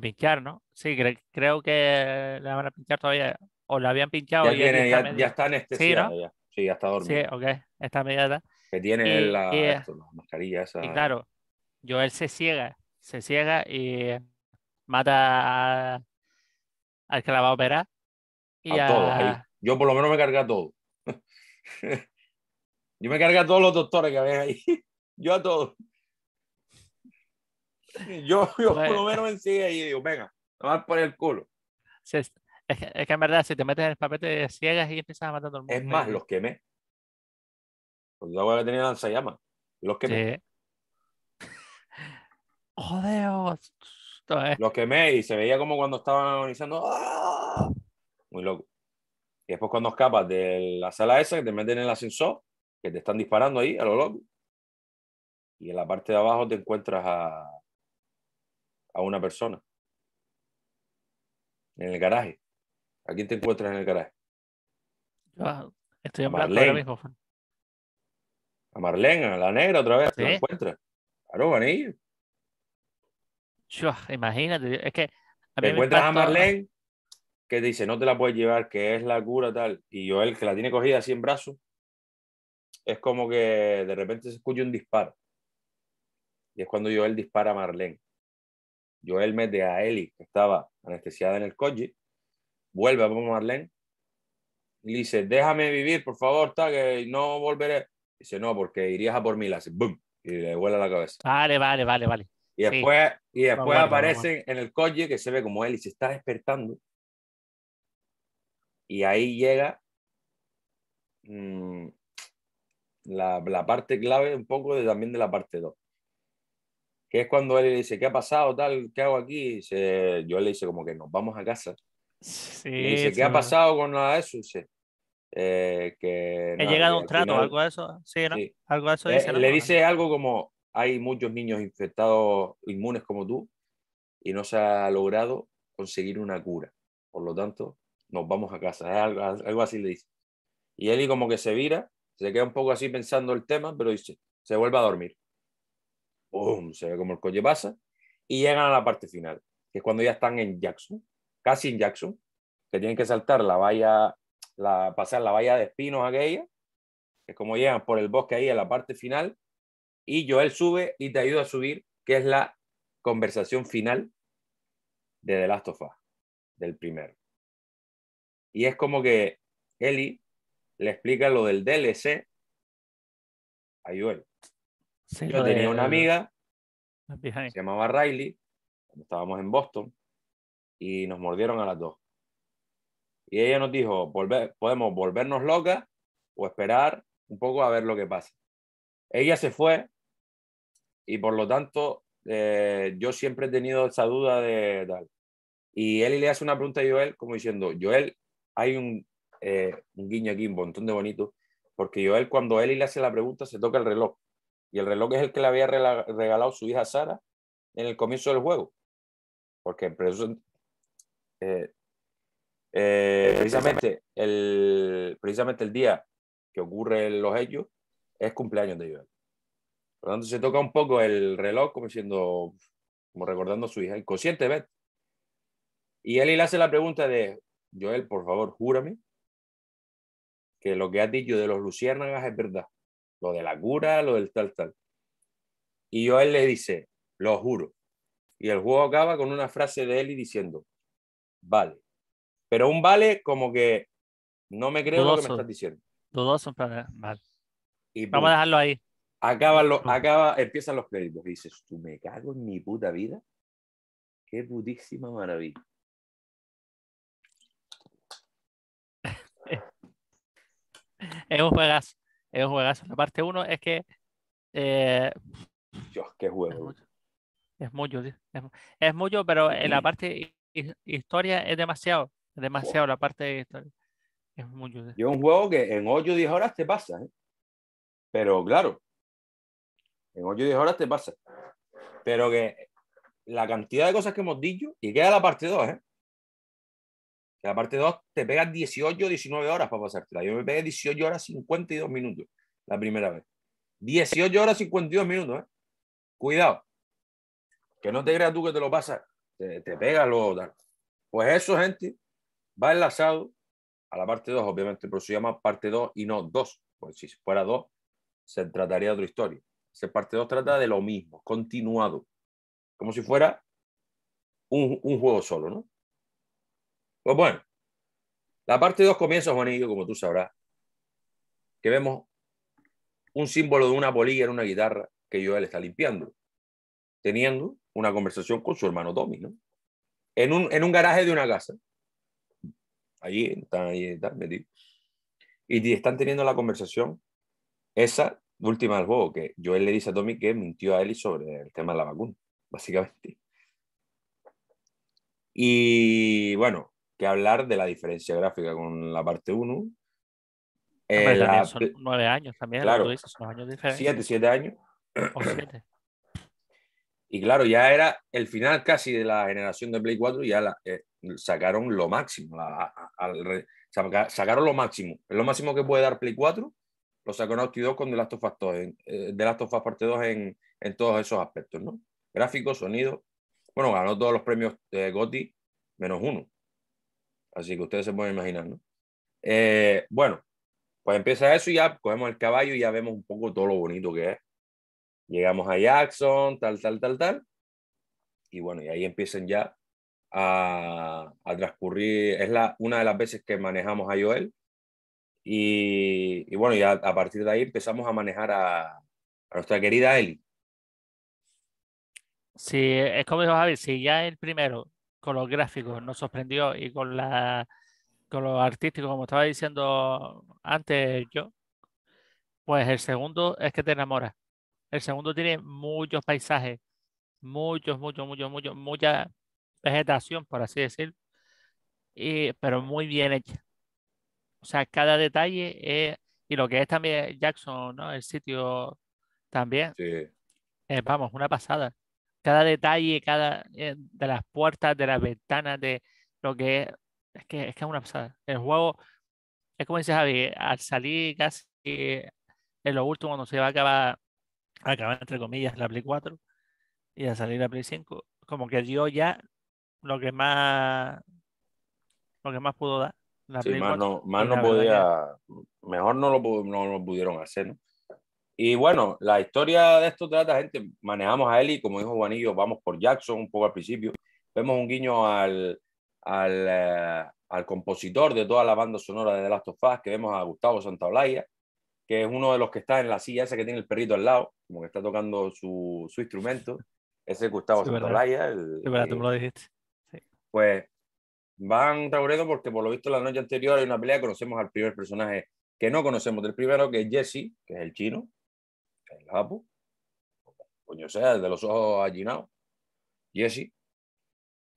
pinchar, ¿no? Sí, creo que la van a pinchar todavía, o la habían pinchado. Ya, ya, está en ¿Sí, ya. sí, ya está dormida. Sí, ok, está mediada. Que tiene eh, la, mascarilla esa. Y claro, Joel se ciega, se ciega y mata al que la va a operar. a, Yo por lo menos me cargué a todo. Yo me cargué a todos los doctores que habían ahí. Yo a todos. Yo, por lo menos me sí ahí digo, venga, vamos por el culo. es, que, es, que, en verdad, si te metes en el papel de ciegas y empiezas a matar a todo el mundo. Es más, los quemé. Porque yo voy a tener lanzallamas. Los quemé. Sí. Los quemé y se veía como cuando estaban agonizando. ¡Ah! Muy loco. Y después cuando escapas de la sala esa, que te meten en el ascensor, que te están disparando ahí a lo loco. Y en la parte de abajo te encuentras a, una persona. En el garaje. ¿A quién te encuentras en el garaje? estoy en blanco ahora mismo. A Marlene, a la negra otra vez, te encuentras. Claro, imagínate, es que... te encuentras a Marlene que dice no te la puedes llevar, que es la cura tal, y Joel que la tiene cogida así en brazos, es como que de repente se escucha un disparo. Y es cuando Joel dispara a Marlene. Joel mete a Eli, que estaba anestesiada en el coche, vuelve a a Marlene y dice, déjame vivir, por favor, está, que no volveré. dice, no, porque irías a por mí, la y le vuela la cabeza. Vale, vale, vale, vale. Y después, y después aparecen en el coche que se ve como Eli se está despertando y ahí llega mm, la, la, parte clave un poco de, también de la parte 2. Que es cuando él le dice, ¿qué ha pasado tal? ¿Qué hago aquí? yo le dice como que nos vamos a casa. y dice, ¿qué ha pasado con nada de eso? que... He llegado a un trato, algo de eso. Sí, Algo eso eh, Le dice algo como, hay muchos niños infectados inmunes como tú y no se ha logrado conseguir una cura. Por lo tanto, nos vamos a casa, algo, algo así le dice. Y Eli como que se vira, se queda un poco así pensando el tema, pero dice, se vuelve a dormir. ¡Bum! Se ve como el coche pasa y llegan a la parte final, que es cuando ya están en Jackson, casi en Jackson, que tienen que saltar la valla, la, pasar la valla de espinos aquella, que es como llegan por el bosque ahí a la parte final, y Joel sube y te ayuda a subir, que es la conversación final de The Last of Us, del primero. Y es como que Eli le explica lo del DLC a Joel. Yo tenía una amiga, se llamaba Riley, cuando estábamos en Boston, y nos mordieron a las dos. Y ella nos dijo, podemos volvernos locas o esperar un poco a ver lo que pasa. Ella se fue y por lo tanto eh, yo siempre he tenido esa duda de tal. Y Eli le hace una pregunta a Joel como diciendo, Joel, hay un, eh, un guiño aquí, un montón de bonito, porque Joel, cuando él le hace la pregunta, se toca el reloj. Y el reloj es el que le había regalado su hija Sara en el comienzo del juego. Porque eh, eh, precisamente, el, precisamente el día que ocurren los hechos es cumpleaños de Joel. Por lo tanto, se toca un poco el reloj como siendo como recordando a su hija, inconscientemente. Y él le hace la pregunta de, Joel, por favor, júrame que lo que has dicho de los luciérnagas es verdad. Lo de la cura, lo del tal, tal. Y Joel le dice, lo juro. Y el juego acaba con una frase de él y diciendo, vale. Pero un vale como que no me creo lo que me estás diciendo. Dudoso, pero eh, vale. Y Vamos a dejarlo ahí. Acaba, lo, acaba, empiezan los créditos. Y dices, tú me cago en mi puta vida. Qué putísima maravilla. es un juegazo. Es un juegazo. La parte uno es que. Eh, Dios, qué juego. Es mucho, es, mucho, pero en la parte historia es demasiado. Es demasiado la parte de historia. Es mucho. Y es un juego que en 8 o 10 horas te pasa, ¿eh? Pero claro, en 8 o 10 horas te pasa. Pero que la cantidad de cosas que hemos dicho, y queda la parte dos, ¿eh? Que la parte 2 te pegas 18 o 19 horas para pasártela. Yo me pegué 18 horas 52 minutos la primera vez. 18 horas 52 minutos, ¿eh? Cuidado. Que no te creas tú que te lo pasas. Te, te pegas luego Pues eso, gente, va enlazado a la parte 2. Obviamente, por eso se llama parte 2 y no 2. Pues si fuera 2, se trataría de otra historia. Esa parte 2 trata de lo mismo, continuado. Como si fuera un juego solo, ¿no? Pues bueno, la parte 2 comienza, Juanillo, como tú sabrás, que vemos un símbolo de una polilla en una guitarra que Joel está limpiando, teniendo una conversación con su hermano Tommy, ¿no? En un, en un garaje de una casa. Allí están, ahí están metidos. Y están teniendo la conversación esa última del juego, que Joel le dice a Tommy que mintió a Eli sobre el tema de la vacuna, básicamente. Y bueno, que hablar de la diferencia gráfica con la parte 1. Eh, son nueve años también, años Siete, siete años. Y claro, ya era el final casi de la generación de Play 4, ya eh, sacaron lo máximo, sacaron lo máximo. Lo máximo que puede dar Play 4 lo sacó Naughty 2 con The Last of Us, 2, en, eh, Parte 2 en, todos esos aspectos, ¿no? Gráfico, sonido. Bueno, ganó todos los premios de GOTY, menos uno. Así que ustedes se pueden imaginar, ¿no? Eh, bueno, pues empieza eso y ya cogemos el caballo y ya vemos un poco todo lo bonito que es. Llegamos a Jackson, tal, tal, tal, tal. Y bueno, y ahí empiezan ya a, transcurrir. Es la, una de las veces que manejamos a Joel. Y, bueno, ya a partir de ahí empezamos a manejar a, nuestra querida Eli. Sí, es como dijo Javi, si ya el primero con los gráficos nos sorprendió y con, la, con lo artístico, como estaba diciendo antes yo, pues el segundo es que te enamora. El segundo tiene muchos paisajes, muchos, muchos, muchos, muchos, mucha vegetación, por así decir, pero muy bien hecha. O sea, cada detalle y lo que es también Jackson, ¿no? El sitio también. Eh, vamos, una pasada cada detalle, cada eh, de las puertas, de las ventanas, de lo que es, es que es, que es una pasada. El juego, es como dice Javi, al salir casi en lo último, cuando se va a acabar, acabar entre comillas la Play 4 y al salir la Play 5, como que dio ya lo que más lo que más pudo dar. sí, más no, más no podía, mejor no lo, no lo pudieron hacer, ¿no? Y bueno, la historia de esto trata, gente, manejamos a él y como dijo Juanillo, vamos por Jackson un poco al principio, vemos un guiño al, al, eh, al compositor de toda la banda sonora de The Last of Us, que vemos a Gustavo Santaolalla, que es uno de los que está en la silla esa que tiene el perrito al lado, como que está tocando su, su instrumento, ese Gustavo Santaolalla. me lo dijiste. Pues van Tauredo porque por lo visto la noche anterior hay una pelea, conocemos al primer personaje que no conocemos del primero, que es Jesse, que es el chino, el Japo. Coño sea, el de los ojos allinados. Jesse.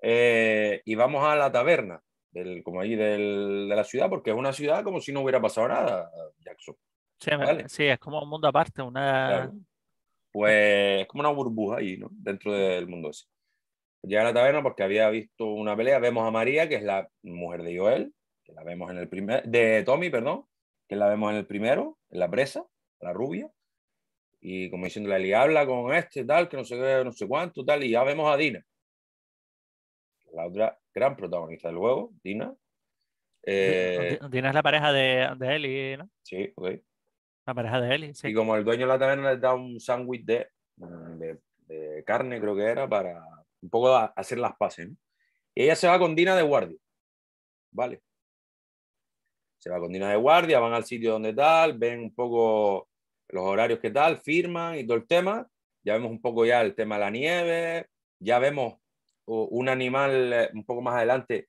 Eh, y vamos a la taberna, del, como ahí de la ciudad, porque es una ciudad como si no hubiera pasado nada, Jackson. Sí, es como un mundo aparte, una... Pues es como una burbuja ahí, ¿no? Dentro del mundo ese. Llega a la taberna porque había visto una pelea, vemos a María, que es la mujer de Joel, que la vemos en el primer, de Tommy, perdón, que la vemos en el primero, en la presa, la rubia y como la Eli habla con este, tal, que no sé qué, no sé cuánto, tal, y ya vemos a Dina, la otra gran protagonista del juego, Dina. Eh, Dina es la pareja de, de Eli, ¿no? Sí, ok. La pareja de Eli, sí. Y como el dueño la también le da un sándwich mm, de, de, carne, creo que era, para un poco hacer las pases. Y ella se va con Dina de guardia, ¿vale? Se va con Dina de guardia, van al sitio donde tal, ven un poco los horarios que tal, firman y todo el tema. Ya vemos un poco ya el tema de la nieve, ya vemos un animal eh, un poco más adelante,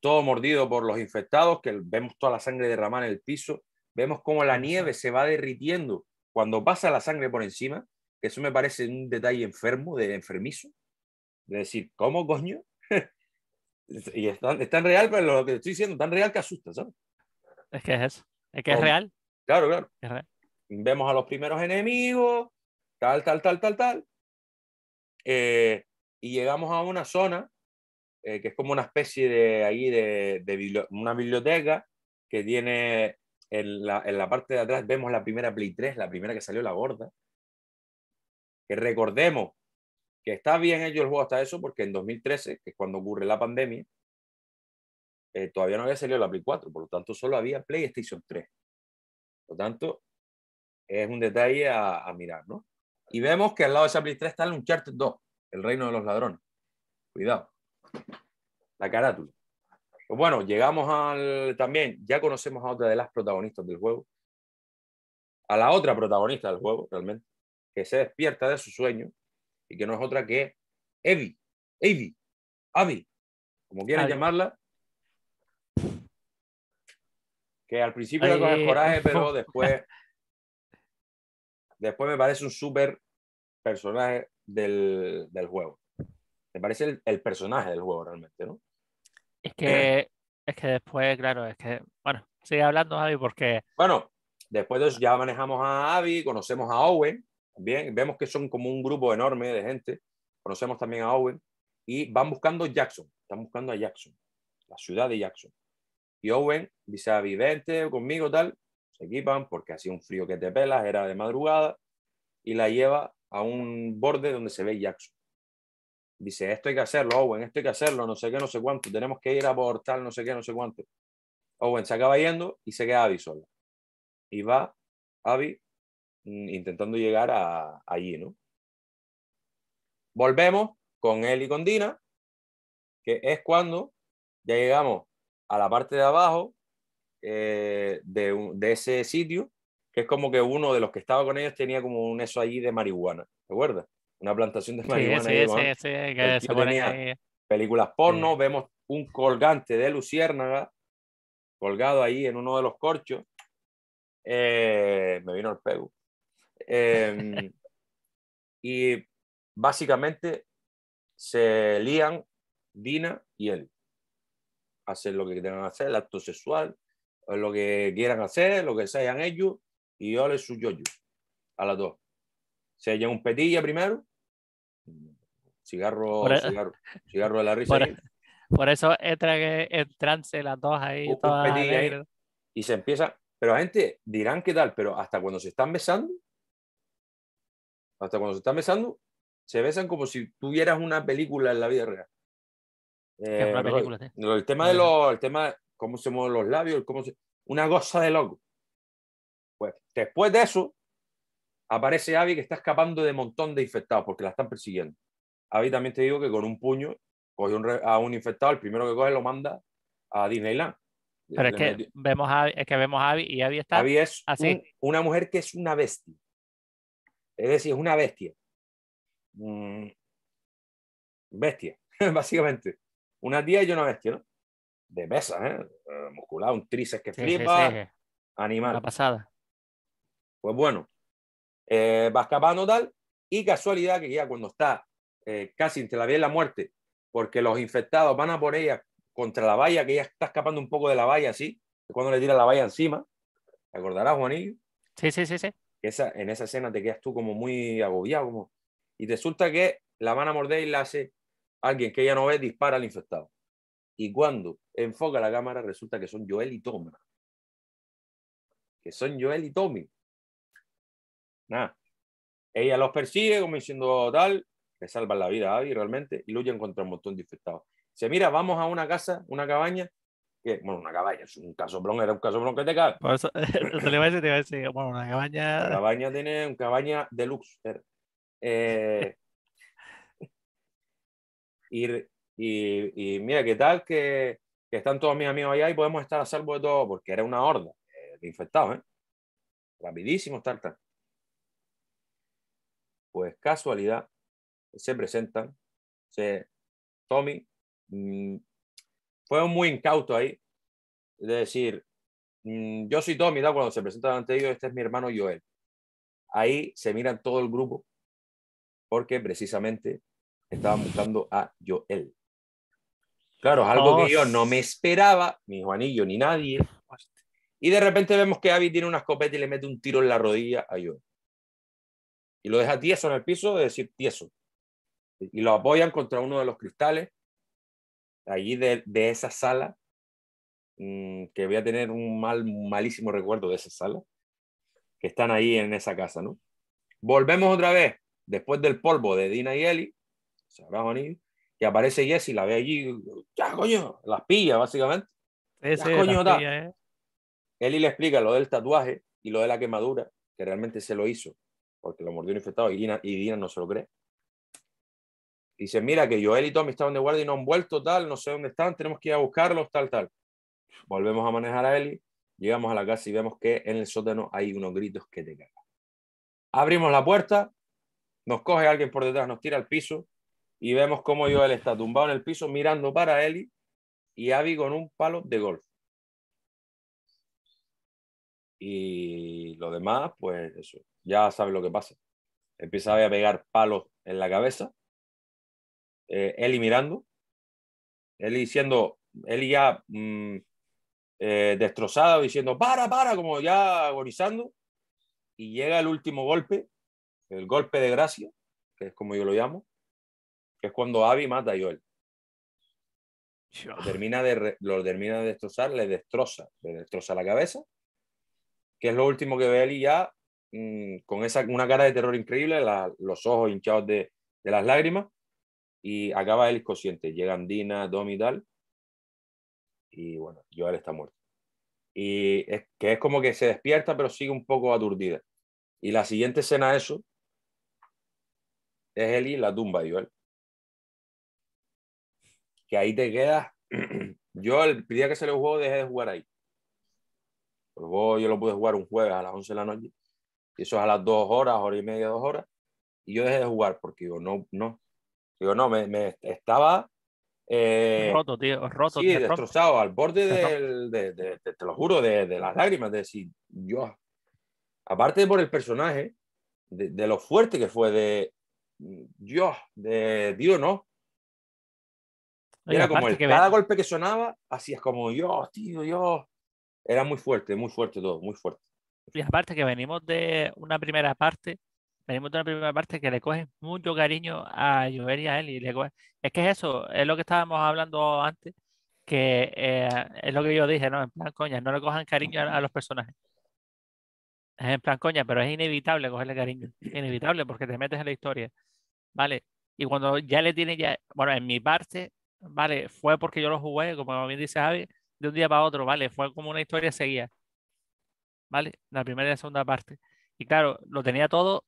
todo mordido por los infectados, que vemos toda la sangre derramada en el piso, vemos cómo la nieve se va derritiendo cuando pasa la sangre por encima, que eso me parece un detalle enfermo, de enfermizo, de decir, ¿cómo coño? y es tan, real, pero lo que estoy diciendo, tan real que asusta, ¿sabes? Es que es eso, es que es real. Claro, claro. Es real vemos a los primeros enemigos, tal, tal, tal, tal, tal. Eh, y llegamos a una zona eh, que es como una especie de ahí de, una biblioteca que tiene en la, en la, parte de atrás vemos la primera Play 3, la primera que salió la gorda. Que recordemos que está bien hecho el juego hasta eso, porque en 2013, que es cuando ocurre la pandemia, eh, todavía no había salido la Play 4, por lo tanto solo había PlayStation 3. Por lo tanto, es un detalle a, mirar, ¿no? Y vemos que al lado de esa Play 3 está el Uncharted 2, El Reino de los Ladrones. Cuidado. La carátula. Pues bueno, llegamos al. También ya conocemos a otra de las protagonistas del juego. A la otra protagonista del juego, realmente. Que se despierta de su sueño y que no es otra que Evie. Evie. Abby. Como quieran llamarla. Que al principio le era con el eh, coraje, pero después. Después me parece un súper personaje del, juego. Me parece el, personaje del juego realmente, ¿no? Es que, es que después, claro, es que, bueno, sigue hablando Javi porque... Bueno, después ya manejamos a Abby, conocemos a Owen, bien, vemos que son como un grupo enorme de gente, conocemos también a Owen, y van buscando Jackson, están buscando a Jackson, la ciudad de Jackson. Y Owen dice a ah, Abby, conmigo, tal, equipan porque hacía un frío que te pelas, era de madrugada, y la lleva a un borde donde se ve Jackson. Dice, esto hay que hacerlo, Owen, esto hay que hacerlo, no sé qué, no sé cuánto, tenemos que ir a portal, no sé qué, no sé cuánto. Owen se acaba yendo y se queda Abby sola. Y va Abby mm, intentando llegar a, allí, ¿no? Volvemos con él y con Dina, que es cuando ya llegamos a la parte de abajo, eh, de, ese sitio, que es como que uno de los que estaba con ellos tenía como un eso allí de marihuana, ¿te acuerdas? Una plantación de marihuana. Sí, sí, sí, películas porno, vemos un colgante de luciérnaga colgado ahí en uno de los corchos. Eh, me vino el pego. Em, y básicamente se lían Dina y él. Hacen lo que tengan que hacer, el acto sexual, eh, lo que quieran hacer, lo que sean ellos, y yo les suyo yo, a las dos. Se llevan un petilla primero, e-, cigarro, cigarro, de la risa. Por, e-, eso entra en trance las dos ahí. Un ahí y se empieza, pero la gente dirán qué tal, pero hasta cuando se están besando, hasta cuando se están besando, se besan como si tuvieras una película en la vida real. Eh, película, el, tema de los, el tema cómo se mueven los labios, cómo una cosa de loco. Pues después de eso, aparece Abby que está escapando de un montón de infectados porque la están persiguiendo. Abby también te digo que con un puño coge a un infectado, el primero que coge lo manda a Disneyland. Pero es que, vemos a, es que vemos a Abby y Abby está Abby es así. una mujer que es una bestia. Es decir, es una bestia. Mm, bestia, básicamente. Una tía y una bestia, ¿no? de mesa, ¿eh? eh musculado, un tríceps que flipa, animal. La pasada. Pues bueno, va eh, escapando tal, y casualidad que ya cuando está eh, casi entre la vida y la muerte, porque los infectados van a por ella contra la valla, que ella está escapando un poco de la valla, así, cuando le tira la valla encima. ¿Te acordarás, Juanillo? Sí, sí, sí, sí. Esa, en esa escena te quedas tú como muy agobiado, como... y resulta que la van a morder y la hace alguien que ella no ve, dispara al infectado. Y cuando enfoca la cámara, resulta que son Joel y Tom. Que son Joel y Tommy. Nada. Ella los persigue, como diciendo oh, tal, le salvan la vida a Abby realmente y luchan contra un montón de infectados. Se mira, vamos a una casa, una cabaña, que, bueno, una cabaña, es un casoplón, era un casoplón que te cae. eso, a decir, bueno, una cabaña. La cabaña tiene, una cabaña deluxe. Eh, y y, mira, ¿qué tal que, están todos mis amigos allá y podemos estar a salvo de todo? Porque era una horda eh, de ¿eh? Rapidísimo estar tal. Pues casualidad, se presentan, Tommy mm, fue muy incauto ahí, de decir, mm, yo soy Tommy, cuando se presenta ante ellos, este es mi hermano Joel. Ahí se miran todo el grupo, porque precisamente estaban buscando a Joel. Claro, es algo que oh, yo no me esperaba, ni Juanillo, ni nadie. Y de repente vemos que Abby tiene una escopeta y le mete un tiro en la rodilla a yo. Y lo deja tieso en el piso, de decir, tieso. Y lo apoyan contra uno de los cristales, allí de, esa sala, mm, que voy a tener un mal, malísimo recuerdo de esa sala, que están ahí en esa casa, ¿no? Volvemos otra vez, después del polvo de Dina y Eli, o Juanillo? y aparece Jesse, la ve allí, ya coño, las pilla básicamente. Ese, coño, Eli eh. le explica lo del tatuaje y lo de la quemadura, que realmente se lo hizo, porque lo mordió un infectado y Dina, y Dina no se lo cree. Dice, mira que Joel y Tommy estaban de guardia y no han vuelto, tal, no sé dónde están, tenemos que ir a buscarlos, tal, tal. Volvemos a manejar a Eli, llegamos a la casa y vemos que en el sótano hay unos gritos que te cagan. Abrimos la puerta, nos coge alguien por detrás, nos tira al piso, y vemos cómo Joel está tumbado en el piso mirando para Eli y Abby con un palo de golf. Y lo demás, pues eso, ya sabes lo que pasa. Empieza a pegar palos en la cabeza. Eh, Eli mirando. Eli diciendo, Eli ya mm, eh, destrozado, diciendo, para, para, como ya agonizando. Y llega el último golpe, el golpe de gracia, que es como yo lo llamo que es cuando Abby mata a Joel. Lo termina, de, termina destrozar, le destroza, le destroza la cabeza, que es lo último que ve él ya mm, con esa, una cara de terror increíble, los ojos hinchados de, las lágrimas, y acaba él consciente. Llega Andina, Dom y tal, y bueno, Joel está muerto. Y es que es como que se despierta, pero sigue un poco aturdida. Y la siguiente escena, eso, es él y la tumba de Joel que ahí te quedas. Yo el día que se lo jugó dejé de jugar ahí. yo lo pude jugar un jueves a las 11 de la noche. Y eso es a las 2 horas, hora y media, 2 horas. Y yo dejé de jugar porque digo, no, no. Digo, no, me, me estaba... Eh, roto, tío, roto. Sí, destrozado, al borde del, de, te lo juro, de, las lágrimas. De decir, yo... Aparte por el personaje, de, lo fuerte que fue, de... yo de... Dios no era como que Cada golpe que sonaba, Así es como yo tío, yo Era muy fuerte, muy fuerte todo, muy fuerte. Y aparte que venimos de una primera parte, venimos de una primera parte que le cogen mucho cariño a Joel y a él. Y le Es que es eso, es lo que estábamos hablando antes, que eh, es lo que yo dije, ¿no? En plan, coña, no le cojan cariño a, los personajes. Es en plan, coña, pero es inevitable cogerle cariño. Inevitable porque te metes en la historia. ¿Vale? Y cuando ya le tiene ya, bueno, en mi parte, vale, fue porque yo lo jugué, como bien dice Javi, de un día para otro, vale, fue como una historia seguía vale, la primera y la segunda parte. Y claro, lo tenía todo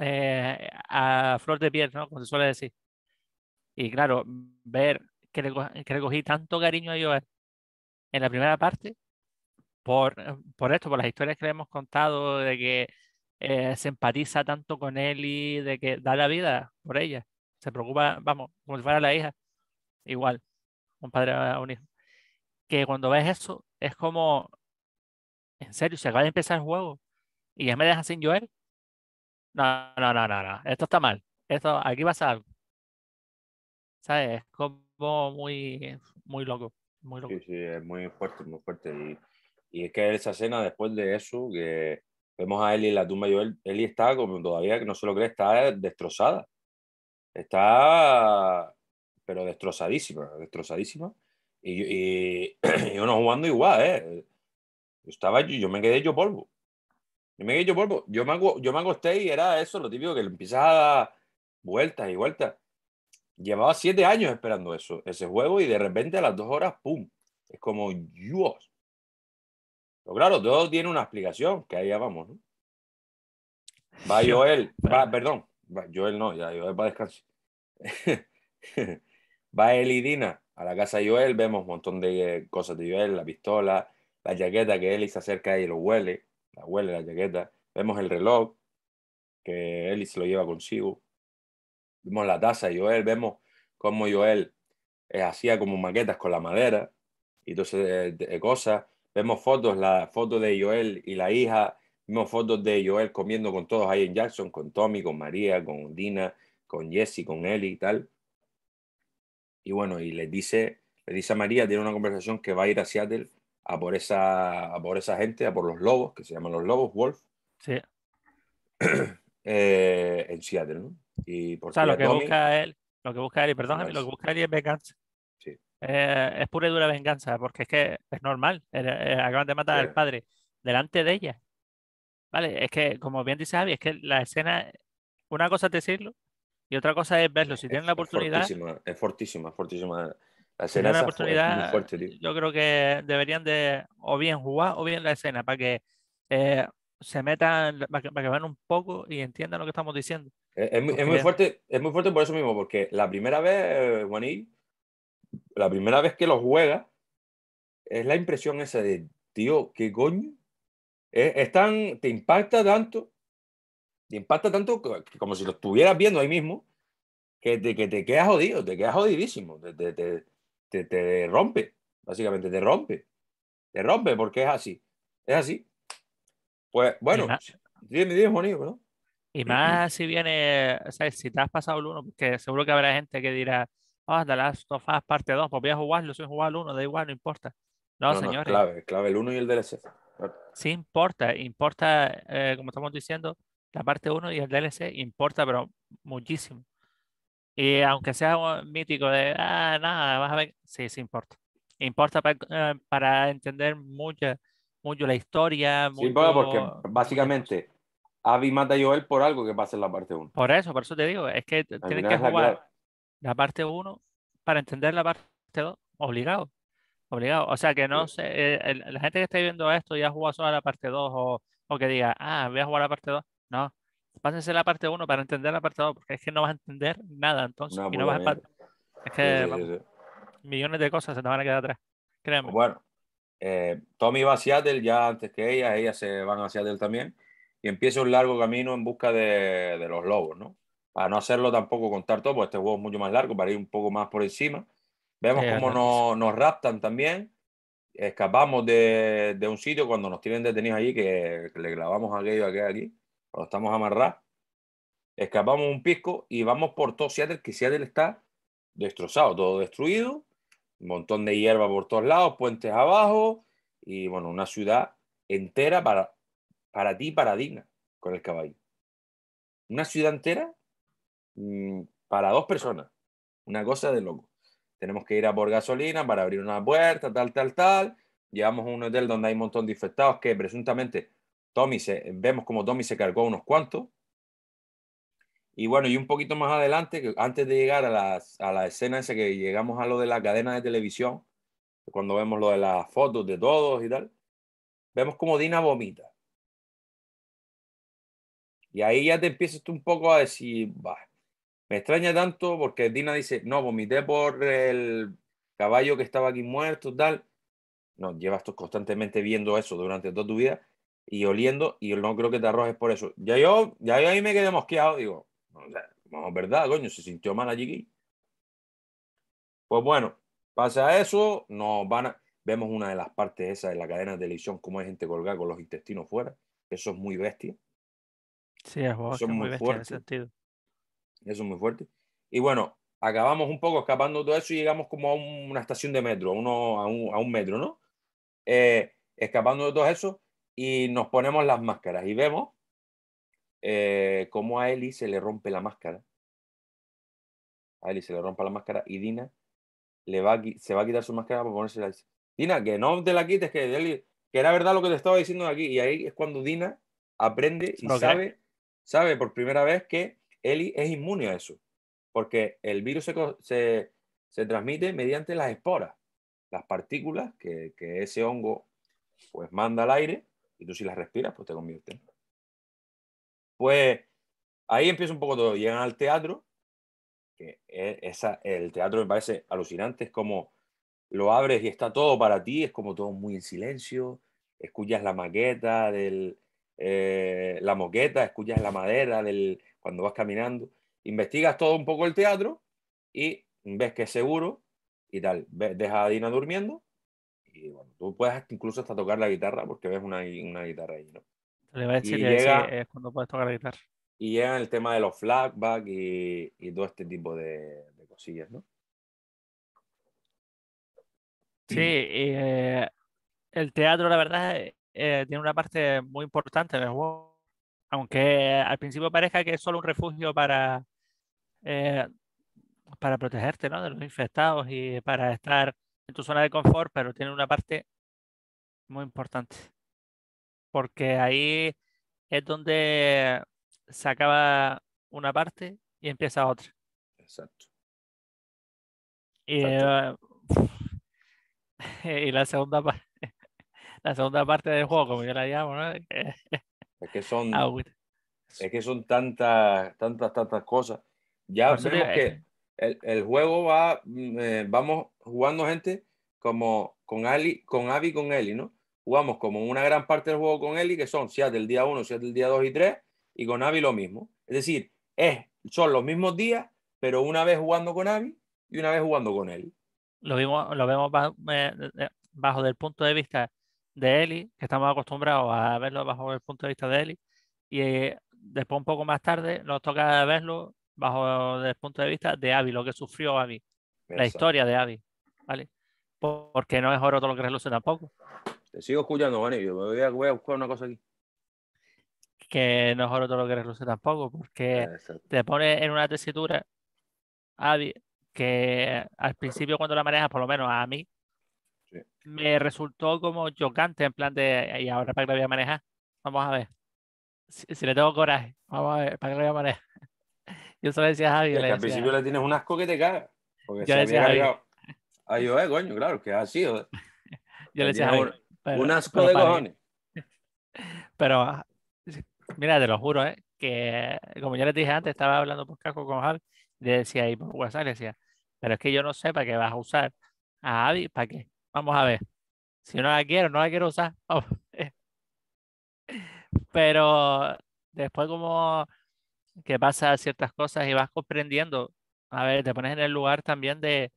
eh, a flor de piel, ¿no? Como se suele decir. Y claro, ver que le, cogí tanto cariño a Joel en la primera parte, por, eh, por esto, por las historias que le hemos contado, de que eh, se empatiza tanto con él y de que da la vida por ella. Se preocupa, vamos, como si fuera la hija igual, compadre a un hijo. Que cuando ves eso, es como, en serio, se acaba de empezar el juego y ya me deja sin Joel. No, no, no, no, no, esto está mal. Esto, aquí pasa algo. ¿Sabes? Es como muy, muy loco. Muy Sí, sí, es muy fuerte, muy fuerte. Y, y es que esa escena después de eso, que vemos a Eli en la tumba de Joel, Eli está como todavía, que no se lo cree, está destrozada. Está pero destrozadísima, destrozadísima. Y, uno jugando igual, ¿eh? Yo estaba yo, yo me quedé yo polvo. Yo me quedé yo polvo. Yo me, yo me acosté y era eso, lo típico, que le empiezas a dar vueltas y vueltas. Llevaba siete años esperando eso, ese juego, y de repente a las dos horas, ¡pum! Es como, Dios. Pero claro, todo tiene una explicación, que ahí ya vamos, ¿no? Va Joel, va, perdón, Joel no, ya Joel va a descansar. Va él y Dina a la casa de Joel, vemos un montón de eh, cosas de Joel, la pistola, la chaqueta que él se acerca y lo huele, la huele la chaqueta. Vemos el reloj que Ellie se lo lleva consigo. Vemos la taza de Joel, vemos cómo Joel eh, hacía como maquetas con la madera y entonces eh, de cosas. Vemos fotos, la foto de Joel y la hija. Vemos fotos de Joel comiendo con todos ahí en Jackson, con Tommy, con María, con Dina, con Jesse, con Eli y tal y bueno, y le dice, le dice a María, tiene una conversación que va a ir a Seattle a por esa, por esa gente, a por los lobos, que se llaman los lobos, Wolf. Sí. Eh, en Seattle, ¿no? Y o sea, lo que, busca él, lo que busca él, perdón lo que busca él es venganza. Sí. Eh, es pura y dura venganza, porque es que es normal. Eh, acaban de matar al padre delante de ella. Vale, es que, como bien dice Javi, es que la escena, una cosa es decirlo y otra cosa es verlo. Si tienen la oportunidad. Es fortísima, es fortísima. Es fortísima. La escena es una oportunidad, fuerte, yo creo que deberían de o bien jugar o bien la escena para que eh, se metan, para que, vean un poco y entiendan lo que estamos diciendo. Es, muy, fuerte, es muy fuerte por eso mismo, porque la primera vez, eh, Juanil, la primera vez que lo juega, es la impresión esa de, tío, qué coño. te impacta tanto te impacta tanto como si lo estuvieras viendo ahí mismo, que te, que te quedas jodido, te quedas jodidísimo, te, te, te, rompe, básicamente, te rompe, te rompe porque es así, es así. Pues bueno, dime, dime, bonito ¿no? Y más si viene, ¿sabes? si te has pasado el 1, porque seguro que habrá gente que dirá, ah, oh, The Last parte 2, pues voy a jugarlo, soy jugar el 1, da igual, no importa. No, no señores. clave, clave el 1 y el DLC. Sí importa, importa, eh, como estamos diciendo, la parte 1 y el DLC importa, pero muchísimo. Y aunque sea mítico de, ah, nada, vas a ver, sí, sí importa. Importa para, eh, para entender mucho mucho la historia. Sí, porque básicamente Abby mata a Joel por algo que pasa en la parte 1. Por eso, por eso te digo, es que tienes que jugar la parte 1 para entender la parte 2, obligado. Obligado. O sea que no sé, eh, la gente que está viendo esto ya jugado solo la parte 2 o, o que diga, ah, voy a jugar la parte 2. No, pásense la parte 1 para entender la parte 2, porque es que no vas a entender nada entonces. Es que millones de cosas se te van a quedar atrás. creemos Bueno, eh, Tommy va a Seattle ya antes que ella, ellas se van a Seattle también, y empieza un largo camino en busca de, los lobos, ¿no? Para no hacerlo tampoco contar todo, porque este juego es mucho más largo, para ir un poco más por encima. Vemos cómo nos, raptan también. Escapamos de, un sitio cuando nos tienen detenidos allí, que, le clavamos aquello, aquello aquí cuando estamos amarrados, escapamos un pisco y vamos por todo Seattle, que Seattle está destrozado, todo destruido, un montón de hierba por todos lados, puentes abajo, y bueno, una ciudad entera para, para ti, con el caballo. Una ciudad entera mm, para dos personas, una cosa de loco. Tenemos que ir a por gasolina para abrir una puerta, tal, tal, tal. Llevamos a un hotel donde hay un montón de infectados que presuntamente Tommy se, vemos como Tommy se cargó unos cuantos. Y bueno, y un poquito más adelante, antes de llegar a la, a la escena esa que llegamos a lo de la cadena de televisión, cuando vemos lo de las fotos de todos y tal, vemos como Dina vomita. Y ahí ya te empiezas tú un poco a decir, bah, me extraña tanto porque Dina dice, no, vomité por el caballo que estaba aquí muerto, y tal. No, llevas tú constantemente viendo eso durante toda tu vida y oliendo, y no creo que te arrojes por eso. Ya yo, ya yo ahí me quedé mosqueado, digo, o sea, no, verdad, coño, se sintió mal allí. Pues bueno, pasa eso, nos van a, vemos una de las partes esa de la cadena de televisión, cómo hay gente colgada con los intestinos fuera, eso es muy bestia. Sí, es, eso es muy, fuerte. En sentido. Eso es muy fuerte. Y bueno, acabamos un poco escapando de todo eso y llegamos como a una estación de metro, a, uno, a, un, metro, ¿no? Eh, escapando de todo eso, y nos ponemos las máscaras y vemos eh, cómo a Eli se le rompe la máscara. A Eli se le rompe la máscara y Dina le va se va a quitar su máscara para ponerse la Dina, que no te la quites, que, que era verdad lo que te estaba diciendo aquí. Y ahí es cuando Dina aprende y sabe, sabe por primera vez que Eli es inmune a eso. Porque el virus se, transmite mediante las esporas, las partículas que, que ese hongo pues manda al aire y tú si las respiras, pues te conviertes. Pues ahí empieza un poco todo. Llegan al teatro, que el teatro me parece alucinante, es como lo abres y está todo para ti, es como todo muy en silencio, escuchas la maqueta del... Eh, la moqueta, escuchas la madera cuando vas caminando, investigas todo un poco el teatro y ves que es seguro y tal. Deja a Dina durmiendo y bueno, tú puedes incluso hasta tocar la guitarra porque ves una, guitarra ahí, ¿no? y llega, es eh, cuando puedes tocar la guitarra. Y llega el tema de los flashbacks y, todo este tipo de, cosillas, ¿no? Sí, eh, el teatro, la verdad, eh, tiene una parte muy importante en el juego. Aunque al principio parezca que es solo un refugio para, para protegerte ¿no? de los infectados y para estar en tu zona de confort, pero tiene una parte muy importante. Porque ahí es donde se acaba una parte y empieza otra. Exacto. Y, eh, la segunda parte. La segunda parte del juego, como yo la llamo, ¿no? Es que son, que son tantas, tantas, tantas cosas. Ya vemos que eh, el, juego va, mm, eh, vamos jugando gente como con Ali, con Avi con Eli, ¿no? Jugamos como una gran parte del juego con Eli, que son sea del día 1, sea del día 2 y 3, y con Avi lo mismo. Es decir, es, son los mismos días, pero una vez jugando con Avi y una vez jugando con Eli. Lo, vimos, lo vemos eh, eh, bajo, del punto de vista de Eli, que estamos acostumbrados a verlo bajo el punto de vista de Eli, y después un poco más tarde nos toca verlo bajo el punto de vista de Abby, lo que sufrió Abby, la historia de Abby, ¿vale? Porque no es oro todo lo que reluce tampoco. Te sigo escuchando, Juan, voy a, buscar una cosa aquí. Que no es oro todo lo que reluce tampoco, porque te pone en una tesitura, Abby, que al principio cuando la manejas, por lo menos a mí, me resultó como chocante en plan de, ¿y ahora para qué la voy a manejar? Vamos a ver. Si, si le tengo coraje, vamos a ver, ¿para qué la voy a manejar? Yo solo decía a Javi. al principio le tienes un asco que te caga. Porque yo se decía había Javi. Ay yo, eh, coño, claro, que sido Yo le decía Javi. Un, un asco de cojones. Pero, ah, mira, te lo juro, ¿eh? que como yo les dije antes, estaba hablando por casco con Javi, le decía ahí por WhatsApp, le decía, pero es que yo no sé para qué vas a usar a Javi, ¿para qué? Vamos a ver. Si no la quiero, no la quiero usar. Pero después como que pasa ciertas cosas y vas comprendiendo. A ver, te pones en el lugar también de,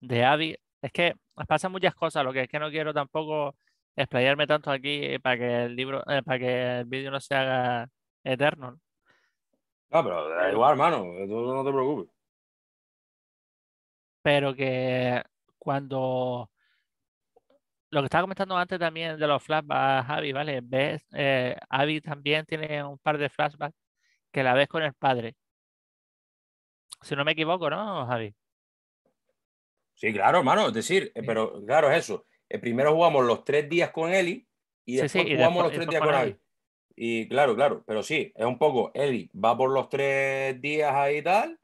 de Abby. Es que pasan muchas cosas, lo que es que no quiero tampoco explayarme tanto aquí para que el libro, eh, para que el vídeo no se haga eterno. No, ah, pero da igual, hermano, no te preocupes. Pero que cuando lo que estaba comentando antes también de los flashbacks, Javi, ¿vale? Ves, eh, Abby también tiene un par de flashbacks que la ves con el padre. Si no me equivoco, ¿no, Javi? Sí, claro, hermano, es decir, eh, pero claro, es eso. Eh, primero jugamos los tres días con Eli y después jugamos los tres días con Abby. Y claro, claro, pero sí, es un poco, Eli va por los tres días ahí y tal,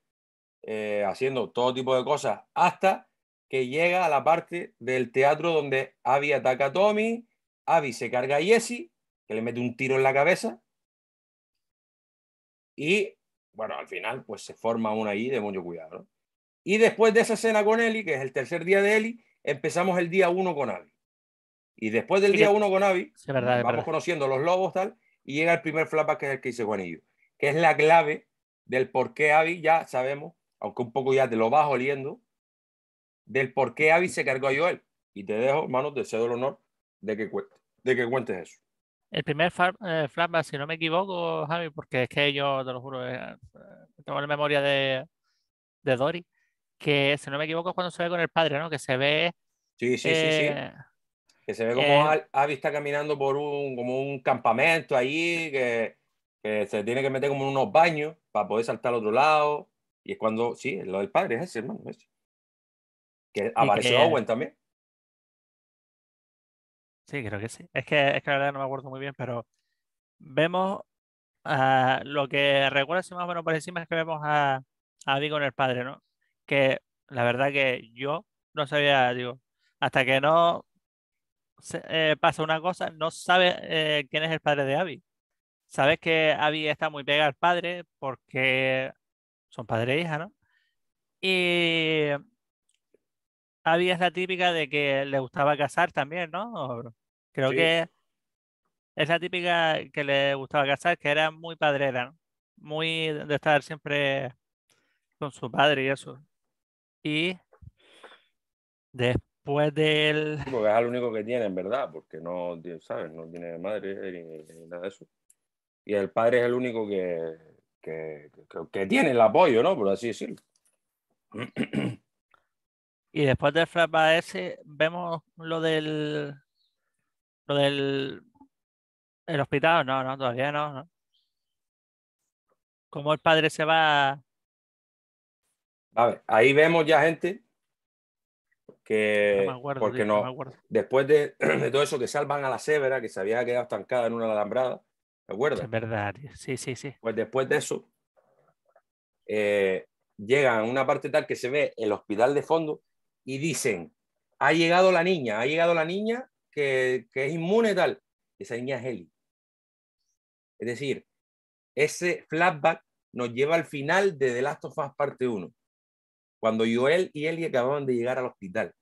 eh, haciendo todo tipo de cosas, hasta que llega a la parte del teatro donde Abby ataca a Tommy, Abby se carga a Jesse, que le mete un tiro en la cabeza, y bueno, al final pues se forma una ahí de mucho cuidado. Y después de esa cena con Eli, que es el tercer día de Eli, empezamos el día uno con Abby. Y después del día uno con Abby, vamos conociendo los lobos tal, y llega el primer flashback que es el que hice Juanillo, que es la clave del por qué Abby, ya sabemos, aunque un poco ya te lo vas oliendo, del por qué Abby se cargó a Joel. Y te dejo, hermano, te cedo el honor de que, de que cuentes eso. El primer eh, flashback, si no me equivoco, Javi, porque es que yo, te lo juro, eh, eh, tengo la memoria de, de Dory, que si no me equivoco es cuando se ve con el padre, ¿no? Que se ve... Sí, sí, sí, eh, Que se ve como Avi está caminando por un, como un campamento ahí, que, se tiene que meter como en unos baños para poder saltar al otro lado. Y es cuando, sí, lo del padre es ese, hermano. Que apareció Owen también. Sí, creo que sí. Es que, es que la verdad no me acuerdo muy bien, pero vemos ah, lo que recuerdo si más o menos por encima es que vemos a, a con el padre, ¿no? Que la verdad que yo no sabía, digo, hasta que no se, eh, pasa una cosa, no sabe eh, quién es el padre de Abby. Sabes que Abby está muy pegada al padre porque son padre e hija, ¿no? Y había esa típica de que le gustaba casar también, ¿no? Creo que es la típica que le gustaba casar que era muy padrera, ¿no? Muy de estar siempre con su padre y eso. Y después del... él porque es el único que tiene, en verdad, porque no, ¿sabes? No tiene madre eh, ni, nada de eso. Y el padre es el único que, que, que tiene el apoyo, ¿no? Por así decirlo. Y después del flashback ese, vemos lo del. Lo del. El hospital. No, no, todavía no. Cómo el padre se va. A ver, ahí vemos ya gente que acuerdo, porque no, después de, todo eso que salvan a la Severa que se había quedado estancada en una alambrada ¿te acuerdas? es verdad sí, sí, sí pues después de eso eh, llegan a una parte tal que se ve el hospital de fondo y dicen, ha llegado la niña, ha llegado la niña que, es inmune y tal. Esa niña es Eli. Es decir, ese flashback nos lleva al final de The Last of Us parte 1, cuando Joel y Eli acababan de llegar al hospital.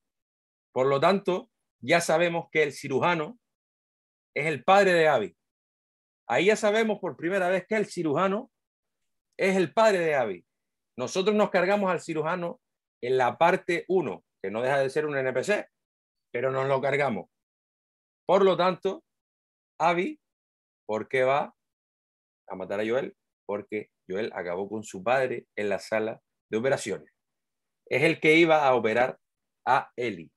Por lo tanto, ya sabemos que el cirujano es el padre de Abby. Ahí ya sabemos por primera vez que el cirujano es el padre de Abby. Nosotros nos cargamos al cirujano en la parte 1, que no deja de ser un NPC, pero nos lo cargamos. Por lo tanto, Abby, ¿por qué va a matar a Joel? Porque Joel acabó con su padre en la sala de operaciones. Es el que iba a operar a Eli.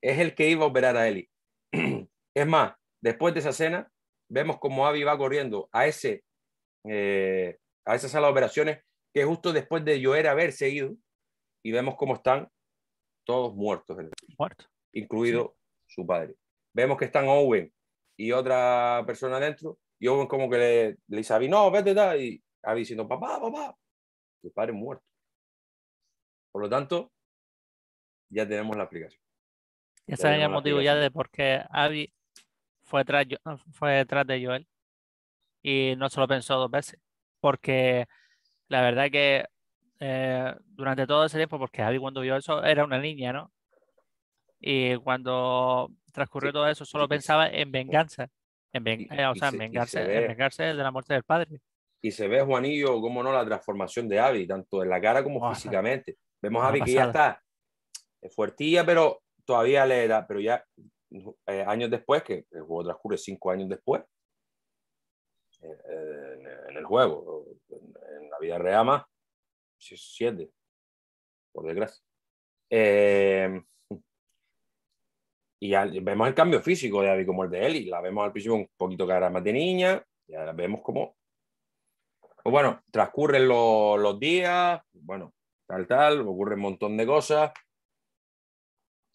Es el que iba a operar a Eli. Es más, después de esa cena, vemos como Abby va corriendo a, ese, eh, a esa sala de operaciones que justo después de Joel haber seguido y vemos cómo están todos muertos. En Incluido su padre. Vemos que están Owen y otra persona adentro, y Owen como que le, dice a Abby, no, vete, da, y Abby diciendo, papá, papá, su padre es muerto. Por lo tanto, ya tenemos la explicación. Ya saben el motivo ya de por qué Abby fue fue detrás de Joel y no se lo pensó dos veces, porque la verdad que eh, durante todo ese tiempo, porque Abby cuando vio eso era una niña, ¿no? Y cuando transcurrió todo eso, solo pensaba en venganza, en, venganza eh, o sea, vengarse, vengarse de la muerte del padre. Y se ve, Juanillo, cómo no, la transformación de Abby tanto en la cara como oh, físicamente. Vemos a Abby que ya está eh, fuertilla, pero todavía le da, pero ya años después, que el juego transcurre cinco años después, en, el juego, en, en la vida real más, siete, por desgracia. Eh, y vemos el cambio físico de Abby como el de Eli, la vemos al principio un poquito cara más de niña, ya la vemos como, pues bueno, transcurren los, días, bueno, tal, tal, ocurre un montón de cosas.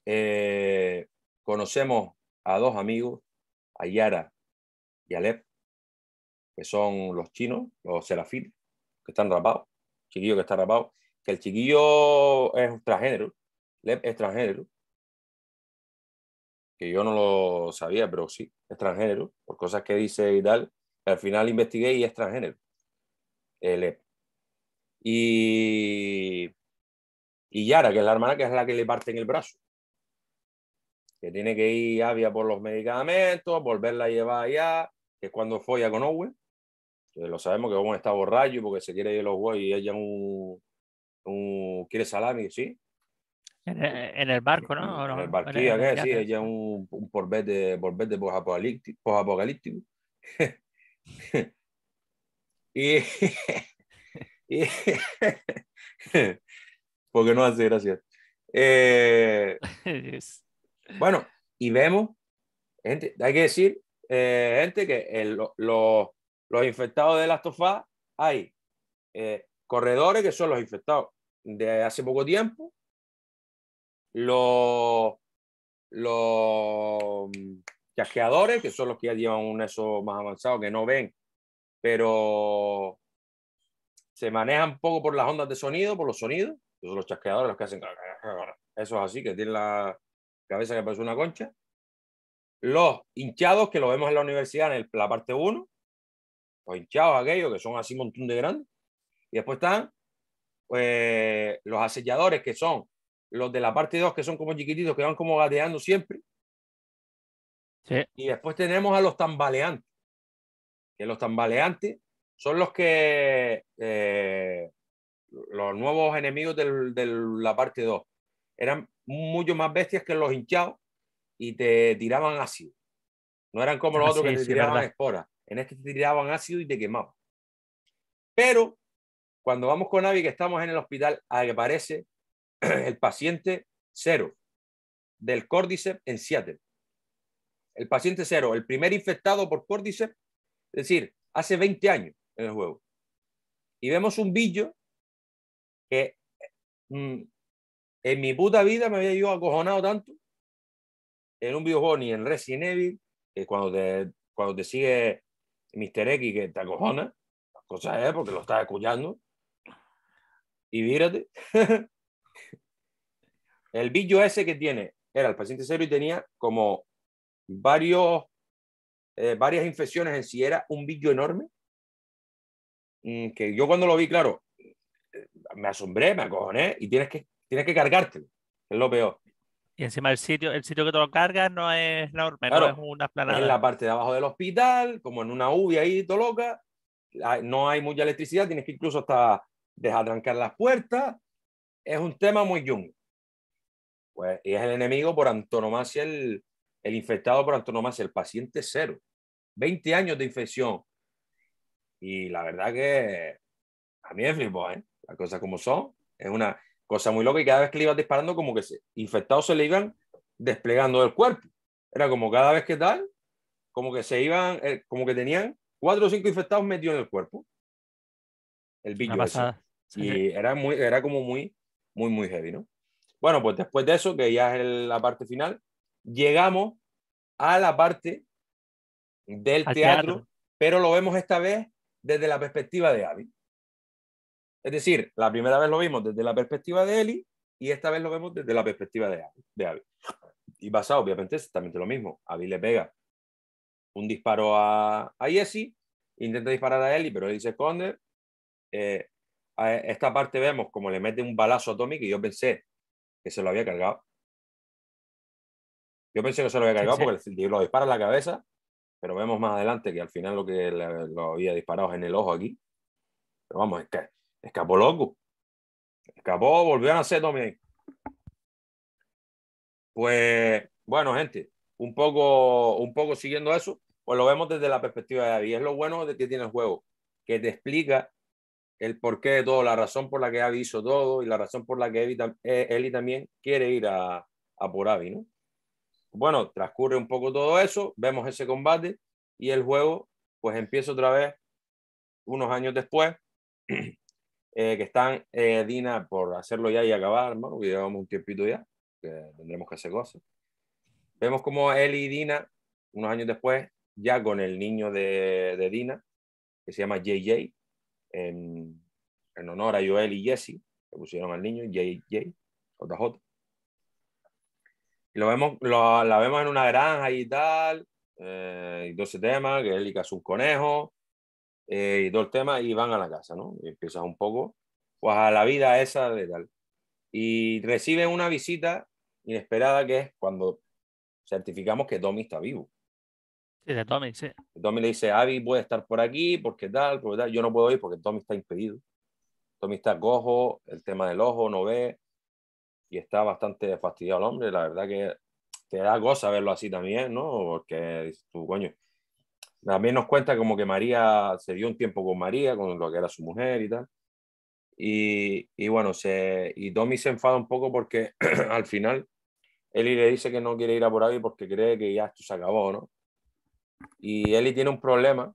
Eh, conocemos a dos amigos, a Yara y a que son los chinos, los serafines, que están rapados chiquillo que está rapado, que el chiquillo es transgénero, Lep es transgénero, que yo no lo sabía, pero sí, es transgénero, por cosas que dice y tal, al final investigué y es transgénero, Lep. Y, y Yara, que es la hermana, que es la que le parte en el brazo que tiene que ir Avia por los medicamentos, volverla a llevar allá, que es cuando folla con Owen, eh, lo sabemos que uno está borracho porque se quiere ir a los juegos y ella un, un, quiere salami, ¿sí? En, el barco, ¿no? En el barco, Sí, ella es un, un porbet de, y, porque no hace gracia. Eh, bueno, y vemos, gente, hay que decir, eh, gente, que los los infectados de las tofas hay eh, corredores que son los infectados de hace poco tiempo, los, los que son los que ya llevan un eso más avanzado, que no ven, pero se manejan un poco por las ondas de sonido, por los sonidos, son los chasqueadores los que hacen eso es así, que tienen la cabeza que parece una concha. Los hinchados, que lo vemos en la universidad, en la parte 1, los hinchados aquellos que son así un montón de grandes. Y después están pues, los aselladores que son los de la parte 2 que son como chiquititos, que van como gateando siempre. Y después tenemos a los tambaleantes, que los tambaleantes son los que eh, los nuevos enemigos de la parte 2 eran mucho más bestias que los hinchados y te tiraban ácido. No eran como los ah, otros que te tiraban esporas en este te tiraban ácido y te quemaban. Pero cuando vamos con Avi, que estamos en el hospital, aparece el paciente cero del Cordyceps en Seattle. El paciente cero, el primer infectado por Cordyceps, es decir, hace 20 años en el juego. Y vemos un billo que mm, en mi puta vida me había yo acojonado tanto en un videojuego ni en Resident Evil, que cuando te, cuando te sigue Mr. X que te acojona, cosa es porque lo estás escuchando. Y mírate. el billo ese que tiene era el paciente cero y tenía como varios, eh, varias infecciones en sí. Era un billo enorme. Mm, que yo cuando lo vi, claro, eh, me asombré, me acojoné y tienes que, tienes que cargártelo. Es lo peor. Y encima el sitio, el sitio que te lo cargas no es enorme, no es una planada. En la parte de abajo del hospital, como en una UV ahí, todo loca, no hay mucha electricidad, tienes que incluso hasta dejar trancar las puertas. Es un tema muy yungo. Pues, y es el enemigo por antonomasia, el, el infectado por antonomasia, el paciente cero. 20 años de infección. Y la verdad que a mí me flipó, ¿eh? Las cosas como son. Es una, Cosa muy loca y cada vez que le ibas disparando, como que se, infectados se le iban desplegando del cuerpo. Era como cada vez que tal, como que se iban, eh, como que tenían cuatro o cinco infectados metidos en el cuerpo. El bicho sí. Y era, muy, era como muy, muy, muy heavy, ¿no? Bueno, pues después de eso, que ya es la parte final, llegamos a la parte del teatro, pero lo vemos esta vez desde la perspectiva de Abby. Es decir, la primera vez lo vimos desde la perspectiva de Eli y esta vez lo vemos desde la perspectiva de Abby. Y pasa obviamente, exactamente lo mismo. Abby le pega un disparo a, Jesse, intenta disparar a Eli, pero Eli se esconde. Eh, esta parte vemos como le mete un balazo a Tommy que yo pensé que se lo había cargado. Yo pensé que se lo había cargado porque lo dispara en la cabeza, pero vemos más adelante que al final lo que lo había disparado es en el ojo aquí. Pero vamos, es que Escapó loco. Escapó, volvió a nacer también. Pues, bueno, gente, un poco, un poco siguiendo eso, pues lo vemos desde la perspectiva de Abby. Es lo bueno de que tiene el juego, que te explica el porqué de todo, la razón por la que Abby hizo todo y la razón por la que Eli, eh, también quiere ir a, a por Abby, ¿no? Bueno, transcurre un poco todo eso, vemos ese combate y el juego pues empieza otra vez unos años después Eh, que están, eh, Dina, por hacerlo ya y acabar, porque llevamos un tiempito ya, que tendremos que hacer cosas. Vemos como él y Dina, unos años después, ya con el niño de, Dina, que se llama JJ, en, honor a Joel y Jesse, que pusieron al niño JJ, JJ. Y lo vemos, lo, la vemos en una granja y tal, eh, y 12 temas, que él y caza un conejo, eh, y todo el tema, y van a la casa, ¿no? Y empiezas un poco pues, a la vida esa de tal. Y reciben una visita inesperada que es cuando certificamos que Tommy está vivo. Sí, de Tommy, sí. Tommy le dice, Abby puede estar por aquí, porque tal, porque tal. Yo no puedo ir porque Tommy está impedido. Tommy está cojo, el tema del ojo, no ve, y está bastante fastidiado el hombre. La verdad que te da cosa verlo así también, ¿no? Porque dices tú, coño, también nos cuenta como que María se dio un tiempo con María, con lo que era su mujer y tal. Y, y bueno, se, y Tommy se enfada un poco porque al final Eli le dice que no quiere ir a por ahí porque cree que ya esto se acabó, ¿no? Y Eli tiene un problema.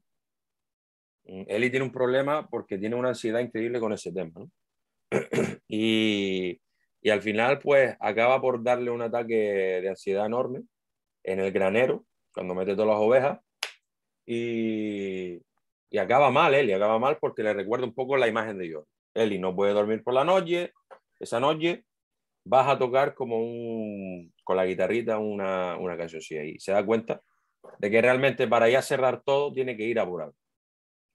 Mm, Eli tiene un problema porque tiene una ansiedad increíble con ese tema, ¿no? y, y al final, pues, acaba por darle un ataque de ansiedad enorme en el granero, cuando mete todas las ovejas, y, y acaba mal, Eli, acaba mal porque le recuerda un poco la imagen de yo. Eli no puede dormir por la noche, esa noche vas a tocar como un, con la guitarrita una, una así. y se da cuenta de que realmente para ya cerrar todo tiene que ir a por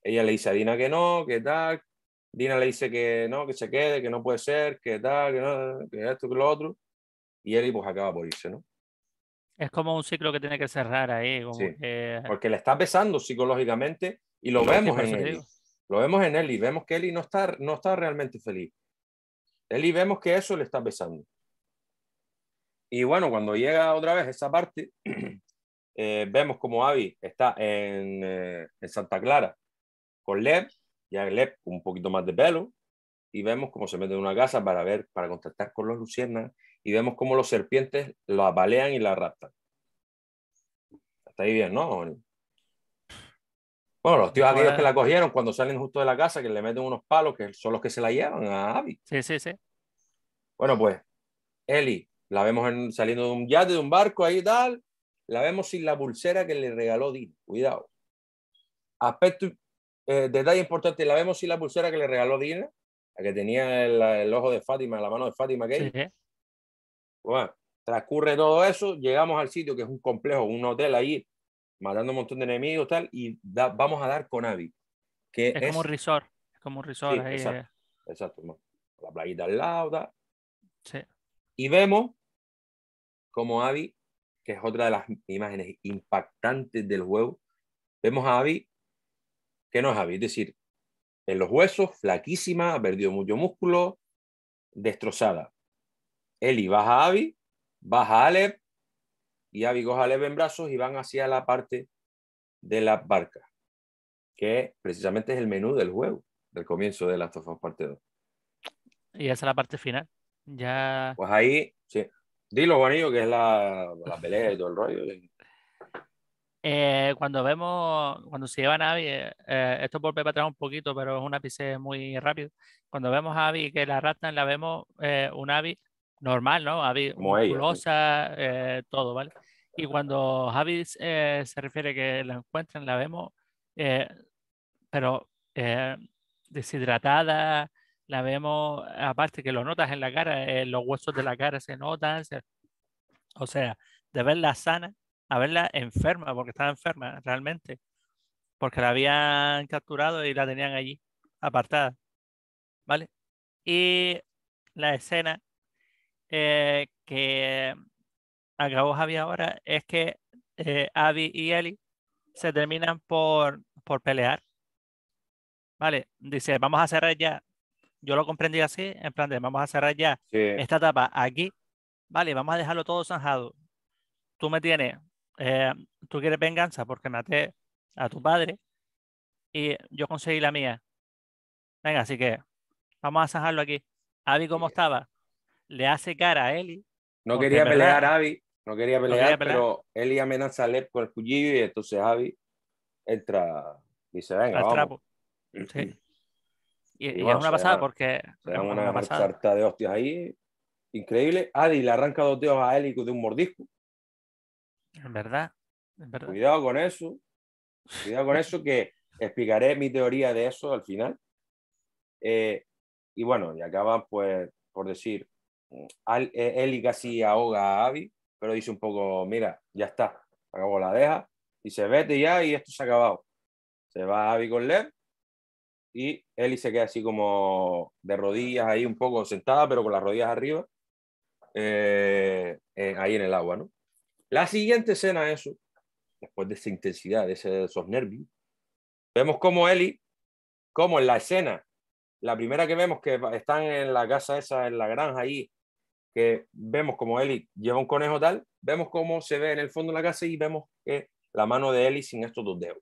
Ella le dice a Dina que no, que tal, Dina le dice que no, que se quede, que no puede ser, que tal, que no, que esto, que lo otro, y Eli pues acaba por irse, ¿no? Es como un ciclo que tiene que cerrar ahí. Porque le está pesando psicológicamente y lo, vemos en él. Lo vemos en él y vemos que Eli no está, no está realmente feliz. Eli vemos que eso le está pesando. Y bueno, cuando llega otra vez esa parte, eh, vemos como Abby está en, eh, Santa Clara con Lev, ya Lev un poquito más de pelo, y vemos cómo se mete en una casa para ver, para contactar con los luciernas y vemos cómo los serpientes la balean y la raptan. Está ahí bien, ¿no? Bueno, los tíos aquellos que la cogieron cuando salen justo de la casa, que le meten unos palos, que son los que se la llevan a Abby. Sí, sí, sí. Bueno, pues, Eli, la vemos saliendo de un yate, de un barco, ahí tal. La vemos sin la pulsera que le regaló Dina Cuidado. Aspecto, eh, detalle importante, la vemos sin la pulsera que le regaló Dina la que tenía el, ojo de Fátima, la mano de Fátima que sí, bueno, transcurre todo eso, llegamos al sitio que es un complejo, un hotel ahí, matando un montón de enemigos, tal, y vamos a dar con Que es, como un resort, es como un resort. ahí, exacto, la playita al lado, Sí. Y vemos como Abby, que es otra de las imágenes impactantes del juego, vemos a Abby, que no es Abby, es decir, en los huesos, flaquísima, ha perdido mucho músculo, destrozada. Eli baja a Abby, baja a Alep y Abby coge a en brazos y van hacia la parte de la barca, que precisamente es el menú del juego, del comienzo de Last of Us parte 2. Y esa es la parte final. Ya... Pues ahí, sí. Dilo, Juanillo, que es la, pelea y todo el rollo. Eh, cuando vemos, cuando se llevan a Abby, eh, eh, esto por para atrás un poquito, pero es un ápice muy rápido. Cuando vemos a Abby que la arrastran, la vemos un Abby normal, ¿no? Javi, eh, todo, ¿vale? Y cuando Javi eh, se refiere que la encuentran, la vemos, eh, pero deshidratada, la vemos, aparte que lo notas en la cara, los huesos de la cara se notan, o sea, de verla sana a verla enferma, porque estaba enferma realmente, porque la habían capturado y la tenían allí, apartada, ¿vale? Y la escena eh, que acabó Javi ahora es que eh, y Eli se terminan por, por pelear. Vale, dice, vamos a cerrar ya. Yo lo comprendí así, en plan de, vamos a cerrar ya esta etapa aquí. Vale, vamos a dejarlo todo zanjado. Tú me tienes, eh, tú quieres venganza porque maté a tu padre y yo conseguí la mía. Venga, así que vamos a zanjarlo aquí. Abby, ¿cómo estaba? le hace cara a Eli. No quería pelear a Abby, no quería pelear, pero Eli amenaza a Lep con el cuchillo y entonces Abby entra y se venga, Y, es una pasada porque... Se una, una de hostias ahí, increíble. Adi le arranca dos dedos a Eli con un mordisco. En verdad, Cuidado con eso. Cuidado con eso, que explicaré mi teoría de eso al final. Eh, y bueno, y acaba pues, por decir, eh, Eli casi ahoga a Abby, pero dice un poco, mira, ya está, acabó la deja, y se vete ya y esto se ha acabado. Se va Abby con Lev y Eli se queda así como de rodillas ahí un poco sentada, pero con las rodillas arriba, eh, eh, ahí en el agua, La siguiente escena es, después de esa intensidad, de, esos nervios, vemos como Eli, como en la escena, la primera que vemos que están en la casa esa, en la granja ahí, vemos como Eli lleva un conejo tal, vemos cómo se ve en el fondo de la casa y vemos que la mano de Eli sin estos dos dedos.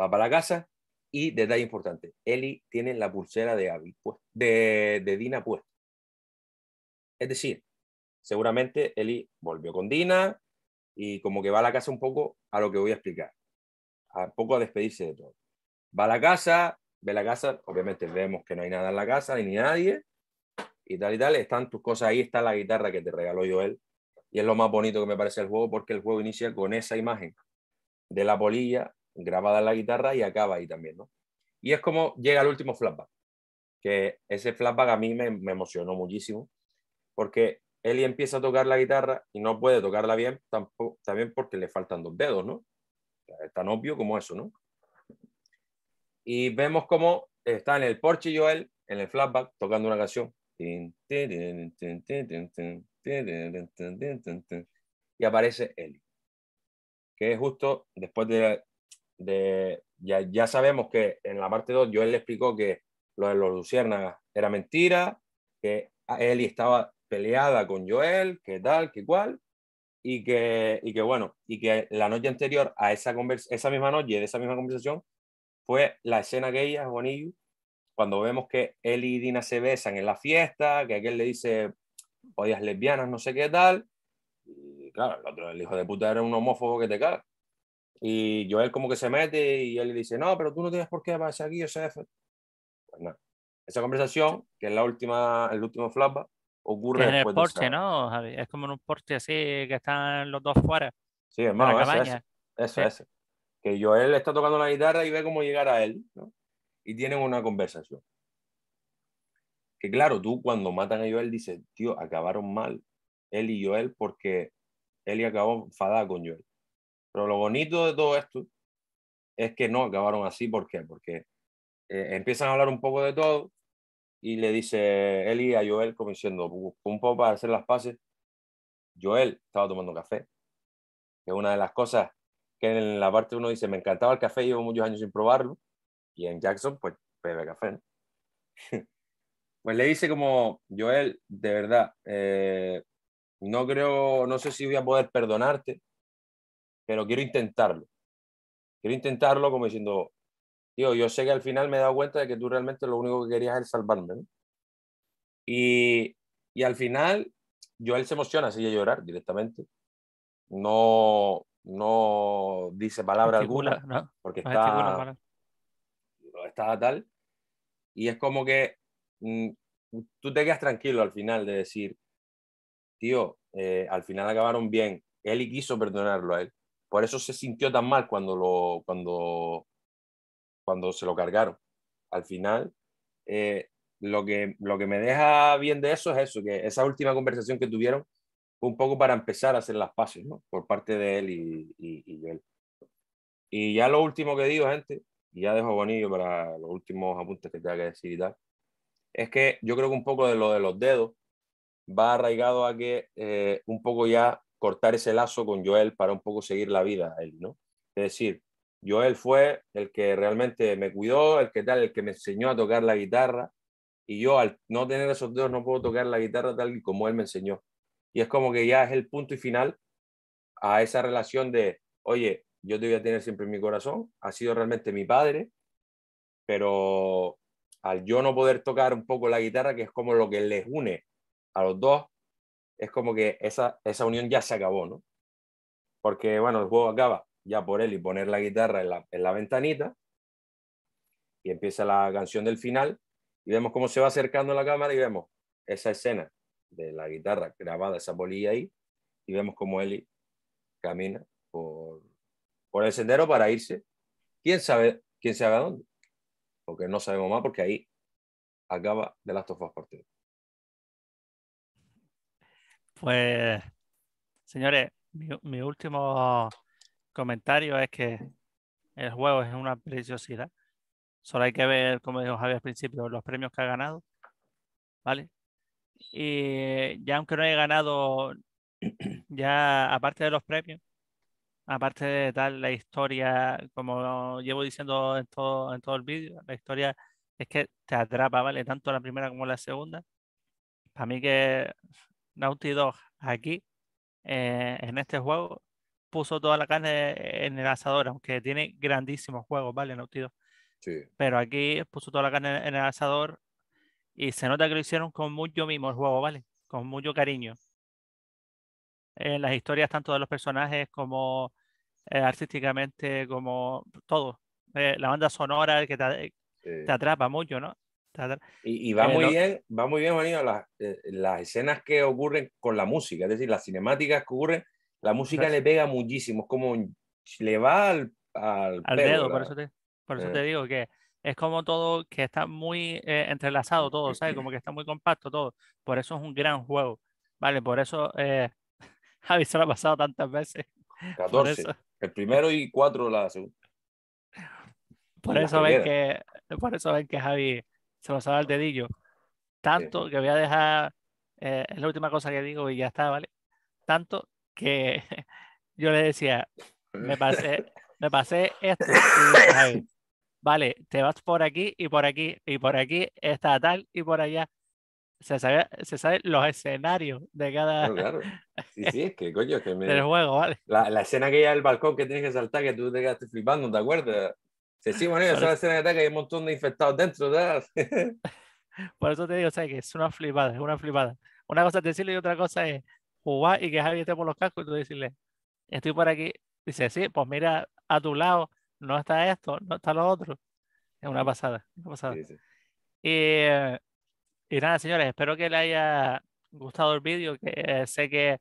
Va para la casa y detalle importante, Eli tiene la pulsera de, Abby, de, de Dina puesta. Es decir, seguramente Eli volvió con Dina y como que va a la casa un poco a lo que voy a explicar, a poco a despedirse de todo. Va a la casa, ve la casa, obviamente vemos que no hay nada en la casa ni nadie, y tal y tal, están tus cosas ahí, está la guitarra que te regaló Joel. Y es lo más bonito que me parece el juego porque el juego inicia con esa imagen de la polilla grabada en la guitarra y acaba ahí también, ¿no? Y es como llega el último flashback, que ese flashback a mí me, emocionó muchísimo porque Eli empieza a tocar la guitarra y no puede tocarla bien tampoco, también porque le faltan dos dedos, ¿no? Es tan obvio como eso, ¿no? Y vemos cómo está en el Porsche Joel, en el flashback, tocando una canción y aparece Eli, que es justo después de... de ya, ya sabemos que en la parte 2 Joel le explicó que lo de los luciérnagas era mentira, que Eli estaba peleada con Joel, que tal, que cual, y que, y que bueno, y que la noche anterior a esa, esa misma noche, de esa misma conversación, fue la escena que ella, Juanillo, cuando vemos que él y Dina se besan en la fiesta, que aquel le dice odias lesbianas, no sé qué tal, y claro, el hijo de puta era un homófobo que te caga. Y Joel como que se mete y él le dice, no, pero tú no tienes por qué aparecer aquí, Joseph. Pues Esa conversación, que es la última, el último flashback, ocurre en el ¿no? Es como en un porte así, que están los dos fuera. Sí, hermano, eso, eso, eso, que Joel está tocando la guitarra y ve cómo llegar a él, ¿no? y tienen una conversación. Que claro, tú cuando matan a Joel dices, tío, acabaron mal él y Joel porque él y acabó enfadada con Joel. Pero lo bonito de todo esto es que no acabaron así. ¿Por qué? Porque eh, empiezan a hablar un poco de todo y le dice Eli a Joel como diciendo, un poco para hacer las paces. Joel estaba tomando café. Que una de las cosas que en la parte uno dice, me encantaba el café, llevo muchos años sin probarlo. Y en Jackson, pues bebe café. pues le dice como, Joel, de verdad, eh, no creo, no sé si voy a poder perdonarte, pero quiero intentarlo. Quiero intentarlo como diciendo, tío, yo sé que al final me he dado cuenta de que tú realmente lo único que querías es salvarme. Y, al final, Joel se emociona, sigue a llorar directamente. No, no dice palabra alguna, porque está, estaba tal. Y es como que mm, tú te quedas tranquilo al final de decir, tío, eh, al final acabaron bien. él y quiso perdonarlo a él. Por eso se sintió tan mal cuando, lo, cuando, cuando se lo cargaron. Al final, eh, lo, que, lo que me deja bien de eso es eso, que esa última conversación que tuvieron fue un poco para empezar a hacer las paces, Por parte de él y, y, él. Y ya lo último que digo, gente, y ya dejo para los últimos apuntes que tenga que decir y tal, es que yo creo que un poco de lo de los dedos va arraigado a que eh, un poco ya cortar ese lazo con Joel para un poco seguir la vida él, ¿no? Es decir, Joel fue el que realmente me cuidó, el que tal, el que me enseñó a tocar la guitarra, y yo al no tener esos dedos no puedo tocar la guitarra tal y como él me enseñó. Y es como que ya es el punto y final a esa relación de, oye, yo te voy a tener siempre en mi corazón, ha sido realmente mi padre, pero al yo no poder tocar un poco la guitarra, que es como lo que les une a los dos, es como que esa, esa unión ya se acabó, ¿no? Porque, bueno, el juego acaba ya por él y poner la guitarra en la, en la ventanita y empieza la canción del final y vemos cómo se va acercando la cámara y vemos esa escena de la guitarra grabada, esa bolilla ahí, y vemos cómo él camina por por el sendero para irse, quién sabe, quién se a dónde. Porque no sabemos más, porque ahí acaba de las tofas Pues, señores, mi, último comentario es que el juego es una preciosidad. Solo hay que ver, como dijo Javier al principio, los premios que ha ganado. ¿Vale? Y ya aunque no haya ganado, ya aparte de los premios, aparte de tal, la historia, como llevo diciendo en todo, en el vídeo, la historia es que te atrapa, ¿vale? Tanto la primera como la segunda. Para mí que Naughty Dog aquí, eh, en este juego, puso toda la carne en el asador, aunque tiene grandísimos juegos, ¿vale? Naughty Sí. Pero aquí puso toda la carne en el asador y se nota que lo hicieron con mucho mimo el juego, ¿vale? Con mucho cariño en las historias tanto de los personajes como eh, artísticamente, como todo. Eh, la banda sonora que te, eh, te atrapa mucho, ¿no? Y, va, muy bien, va muy bien, Manío, las, las escenas que ocurren con la música, es decir, las cinemáticas que ocurren, la música le pega muchísimo, es como le va al, al, dedo, por eso, te, por eso te digo que es como todo que está muy entrelazado todo, ¿sabes? Como que está muy compacto todo. Por eso es un gran juego, ¿vale? Por eso eh, Javi se lo ha pasado tantas veces. 14. El primero y cuatro la segunda. Por eso, ven que, por eso ven que Javi se lo sabe el dedillo. Tanto que voy a dejar, eh, es la última cosa que digo y ya está, ¿vale? Tanto que yo le decía, me pasé, me pasé esto y Javi, vale, te vas por aquí y por aquí y por aquí, está tal y por allá se sabe, se los escenarios de cada. Claro, Sí, sí, es que coño, que me. el juego, vale. La, la escena que ya el balcón que tienes que saltar, que tú te quedaste flipando, ¿te acuerdas? Se sí, bueno, esa es la escena que hay un montón de infectados dentro, de Por eso te digo, ¿sabes? Que es una flipada, es una flipada. Una cosa es decirle y otra cosa es jugar y que Javi esté por los cascos y tú decirle, estoy por aquí. Dice, sí, pues mira, a tu lado no está esto, no está lo otro. Es una pasada, una pasada. Y eh, y nada, señores, espero que les haya gustado el vídeo, que sé que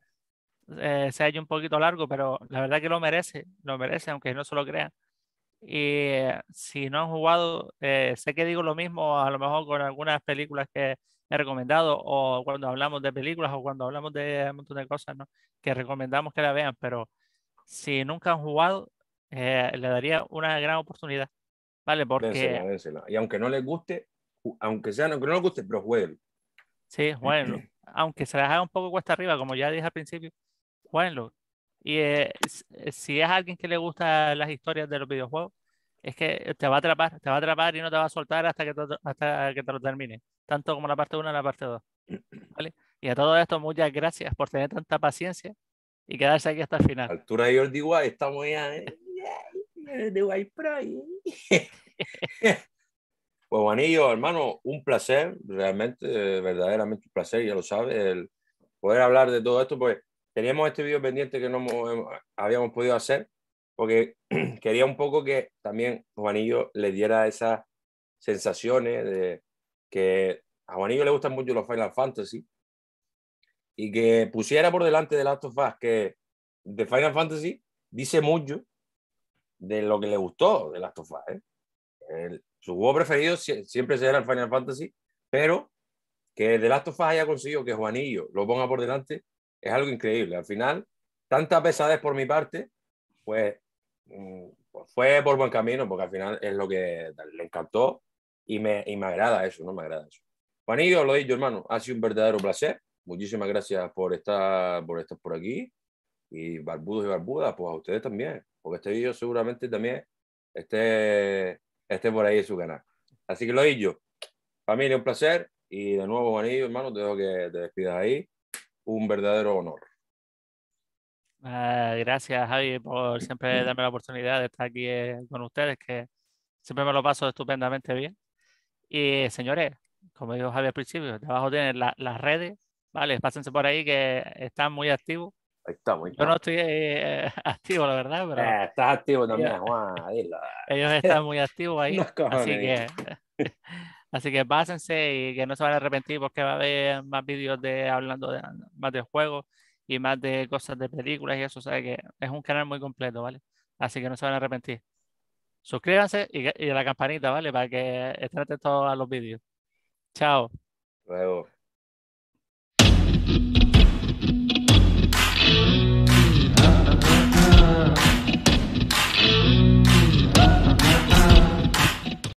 eh, se hecho un poquito largo, pero la verdad que lo merece, lo merece, aunque no se lo crean. Y eh, si no han jugado, eh, sé que digo lo mismo a lo mejor con algunas películas que he recomendado o cuando hablamos de películas o cuando hablamos de un montón de cosas ¿no? que recomendamos que la vean, pero si nunca han jugado, eh, le daría una gran oportunidad. Vale, porque... Y aunque no les guste, aunque sea, no, que no guste, pero jueguenlo. Sí, jueguenlo. aunque se les haga un poco cuesta arriba, como ya dije al principio, jueguenlo. Y eh, eh, si es alguien que le gusta las historias de los videojuegos, es que te va a atrapar, te va a atrapar y no te va a soltar hasta que te, hasta que te lo termine, tanto como la parte 1 y la parte 2. ¿Vale? Y a todo esto, muchas gracias por tener tanta paciencia y quedarse aquí hasta el final. Altura de estamos ya. Eh, de Pues, Juanillo, hermano, un placer, realmente, verdaderamente un placer, ya lo sabes, el poder hablar de todo esto, pues teníamos este video pendiente que no eh, habíamos podido hacer, porque quería un poco que también Juanillo le diera esas sensaciones de que a Juanillo le gustan mucho los Final Fantasy y que pusiera por delante de Last of Us que de Final Fantasy dice mucho de lo que le gustó de Last of Us. ¿eh? Su juego preferido siempre será el Final Fantasy, pero que de Last of Us haya conseguido que Juanillo lo ponga por delante es algo increíble. Al final, tanta pesadez por mi parte, pues, mm, pues, fue por buen camino, porque al final es lo que le encantó y me, y me agrada eso, ¿no? Me agrada eso. Juanillo, lo he dicho, hermano, ha sido un verdadero placer. Muchísimas gracias por estar, por estar por aquí. Y barbudos y barbudas, pues a ustedes también, porque este vídeo seguramente también esté esté por ahí en su canal. Así que lo di yo. Familia, un placer. Y de nuevo, Juanillo, hermano, te dejo que te despidas ahí. Un verdadero honor. Ah, gracias, Javi, por siempre mm. darme la oportunidad de estar aquí eh, con ustedes, que siempre me lo paso estupendamente bien. Y señores, como dijo Javi al principio, debajo tienen las redes, ¿vale? Pásense por ahí que están muy activos yo no estoy eh, activo, la verdad, pero. Ah, estás activo también, ellos, Juan, Ellos están muy activos ahí. así que. Así que básense y que no se van a arrepentir porque va a haber más vídeos de hablando de más de juegos y más de cosas de películas y eso, que es un canal muy completo, ¿vale? Así que no se van a arrepentir. Suscríbanse y, y la campanita, ¿vale? Para que estén atentos a los vídeos. Chao. Luego.